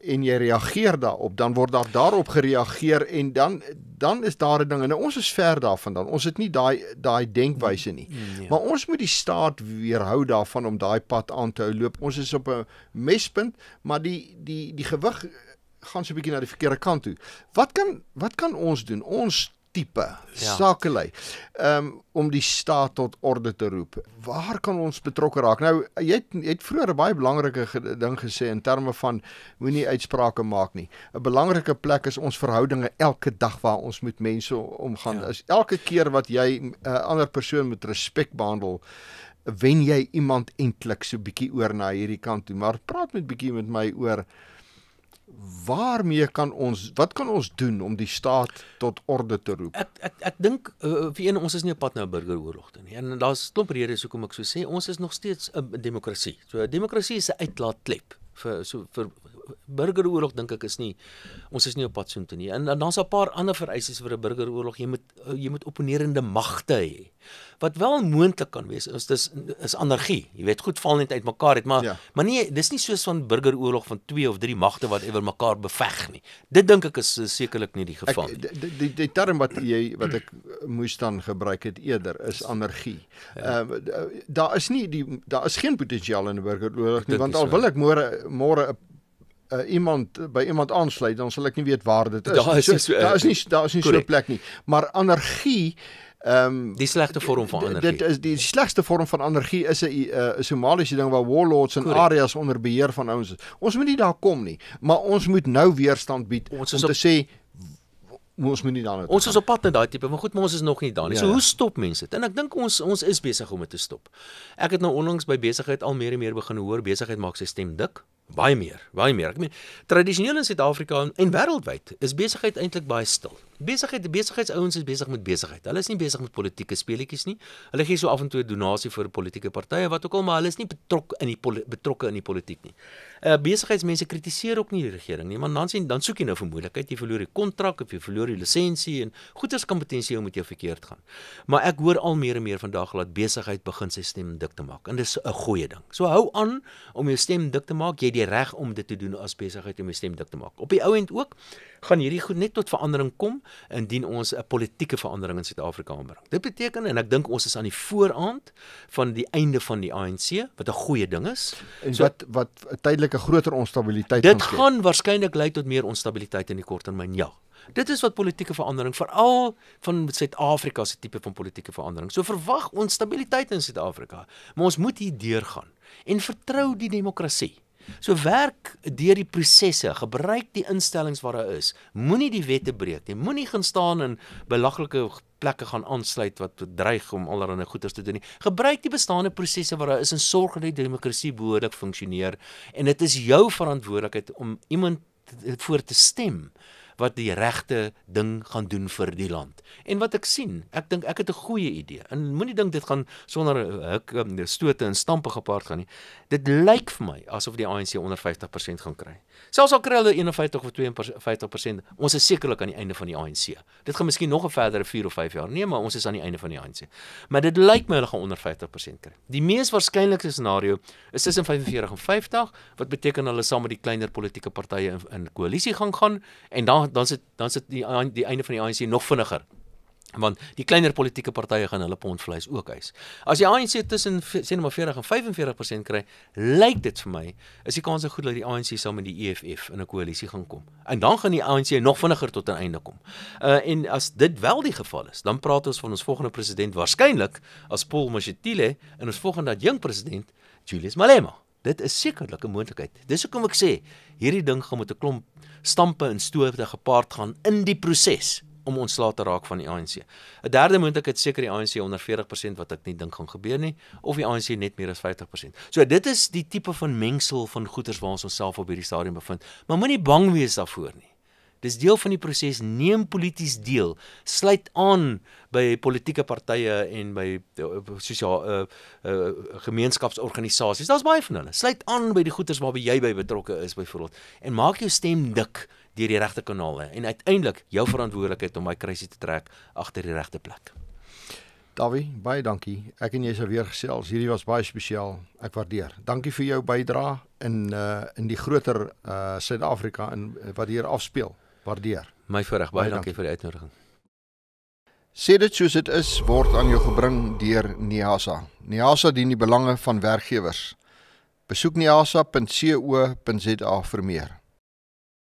en jy reageer daarop dan word daar daarop gereageer en dan dan is daar 'n ding en ons is ver daarvan dan ons het nie daai daai denkwyse nie ja. maar ons moet die staat weerhou daarvan om daai pad aan te hou loop ons is op 'n mespunt maar die die die gewig gaan so 'n bietjie na die verkeerde kant toe wat kan wat kan ons doen ons tipe ja. sakelei um, ehm, om die staat tot orde te roep. Waar kan ons betrokke raak? Nou jy het, jy het vroeër 'n baie belangrike ding gesê in terme van moenie uitsprake maak nie. 'n Belangrike plek is ons verhoudinge elke dag waar ons met mense omgaan. Ja. Elke keer wat jy 'n uh, eh, ander persoon met respek behandel, wen jy iemand eintlik so bietjie oor na hierdie kant toe. Maar praat met bietjie met my oor waarmee kan ons wat kan ons doen om die staat tot orde te roep? Ek ek ek dink uh, vir een ons is nie op pad na 'n burgeroorlog nie. En daar's klop redes hoekom ek so sê. Ons is nog steeds 'n demokrasie. So 'n demokrasie is 'n uitlaatklep vir so vir burgeroorlog dink ek is nie ons is nie op pad so toe nie. En, en daar's 'n paar ander vereistes vir 'n burgeroorlog. Jy moet uh, jy moet opponerende magte hê. Wat wel moontlik kan wees is dis is anargie. Jy weet goed val net uitmekaar het, maar ja. maar nee, dis nie soos van burgeroorlog van twee of drie magte wat ewer mekaar beveg nie. Dit dink ek is sekerlik nie die geval nie. Ek, die, die die term wat jy wat ek moes dan gebruik het eerder is anargie. Ja. Ehm ja. uh, daar is nie die daar is geen potensiaal in 'n burgeroorlog nie, want al wil ek môre môre 'n uh, iemand eh, by iemand aansluit dan sal ek nie weet waar dit is. Daar is nie so, daar is nie daar is nie correct. so 'n plek nie. Maar energie ehm um, die slegste vorm van energie. Dit is die slegste vorm van energie is 'n eh, 'n Somaliese ding waar warlords en correct. areas onder beheer van ouens is. Ons moet nie daar kom nie, maar ons moet nou weerstand bied ons om op, te sê ons moet nie daar nou. Ons gaan. is op pad na daai tipe, maar goed, maar ons is nog nie daar nie. Ja, so ja. hoe stop mense dit? En ek dink ons ons is besig om dit te stop. Ek het nou onlangs by besigheid al meer en meer begin hoor besigheid maak sy stem dik baie meer, baie meer. Ek meen tradisioneel in Suid-Afrika en, en wêreldwyd is besigheid eintlik baie stil. Besigheid, besigheidsouens is besig met besigheid. Hulle is nie besig met politieke speletjies nie. Hulle gee so af en toe 'n donasie vir 'n politieke party of wat ook al, maar hulle is nie betrokke in die betrokke in die politiek nie uh, besigheidsmense kritiseer ook nie die regering nie, maar dan sien dan soek jy nou vir moontlikheid, jy verloor die kontrak of jy verloor die lisensie en goeders kan potensieel met jou verkeerd gaan. Maar ek hoor al meer en meer vandag laat besigheid begin sy stem dik te maak en dis 'n goeie ding. So hou aan om jou stem dik te maak. Jy het die reg om dit te doen as besigheid om jou stem dik te maak. Op die ou end ook gaan hierdie goed net tot verandering kom indien ons 'n politieke verandering in Suid-Afrika aanbring. Dit beteken en ek dink ons is aan die vooraand van die einde van die ANC wat 'n goeie ding is. En so, wat wat tydelik waarskynlik 'n groter onstabiliteit gaan hê. Dit gaan waarskynlik lei tot meer onstabiliteit in die kort termyn, ja. Dit is wat politieke verandering veral van Suid-Afrika se tipe van politieke verandering. So verwag ons stabiliteit in Suid-Afrika, maar ons moet hier deurgaan en vertrou die demokrasie. So werk deur die prosesse, gebruik die instellings wat daar is. Moenie die wette breek nie. Moenie gaan staan en belaglike plekke gaan aansluit wat dreig om allerlei goeders te doen nie. Gebruik die bestaande prosesse wat daar is en sorg dat die demokrasie behoorlik funksioneer en dit is jou verantwoordelikheid om iemand voor te stem wat die regte ding gaan doen vir die land. En wat ek sien, ek dink ek het 'n goeie idee. En moenie dink dit gaan sonder hik ehm, stote en stampe gepaard gaan nie. Dit lyk vir my asof die ANC onder 50% gaan kry. Selfs al kry hulle 51 of 52%, ons is sekerlik aan die einde van die ANC. Dit gaan miskien nog 'n verdere 4 of 5 jaar neem, maar ons is aan die einde van die ANC. Maar dit lyk my hulle gaan onder 50% kry. Die mees waarskynlike scenario is tussen 45 en 50, wat beteken hulle saam met die kleiner politieke partye in, in koalisie gaan gaan en dan dan sit dan sit die die einde van die ANC nog vinniger want die kleiner politieke partye gaan hulle pondvleis ook eis. As die ANC tussen sê net maar 40 en 45% kry, lyk dit vir my is die kans goed dat die ANC saam met die EFF in 'n koalisie gaan kom. En dan gaan die ANC nog vinniger tot 'n einde kom. Uh en as dit wel die geval is, dan praat ons van ons volgende president waarskynlik as Paul Mashatile en ons volgende jong president Julius Malema. Dit is sekerlik 'n moontlikheid. Dis hoekom ek sê hierdie ding gaan met 'n klomp stampe en stoorde gepaard gaan in die proses om ontslae te raak van die ANC. 'n Derde moontlikheid seker die ANC onder 40% wat ek nie dink gaan gebeur nie of die ANC net meer as 50%. So dit is die tipe van mengsel van goeters waar ons onsself op hierdie stadium bevind. Maar moenie bang wees daarvoor nie. Dis deel van die proses, neem polities deel, sluit aan by politieke partye en by eh, sosiaal uh, eh, uh, eh, gemeenskapsorganisasies. Daar's baie van hulle. Sluit aan by die goeters waarby jy by betrokke is byvoorbeeld en maak jou stem dik deur die regte kanale en uiteindelik jou verantwoordelikheid om my krisis te trek agter die regte plek. Davie, baie dankie. Ek en jy sou weer gesels. Hierdie was baie spesiaal. Ek waardeer. Dankie vir jou bydrae in uh in die groter uh Suid-Afrika in uh, wat hier afspeel. Waardeer. My voorreg. Baie, baie dankie, dankie vir die uitnodiging. Sê dit soos dit is word aan jou gebring deur Niasa. Niasa dien die belange van werkgewers. Besoek niasa.co.za vir meer.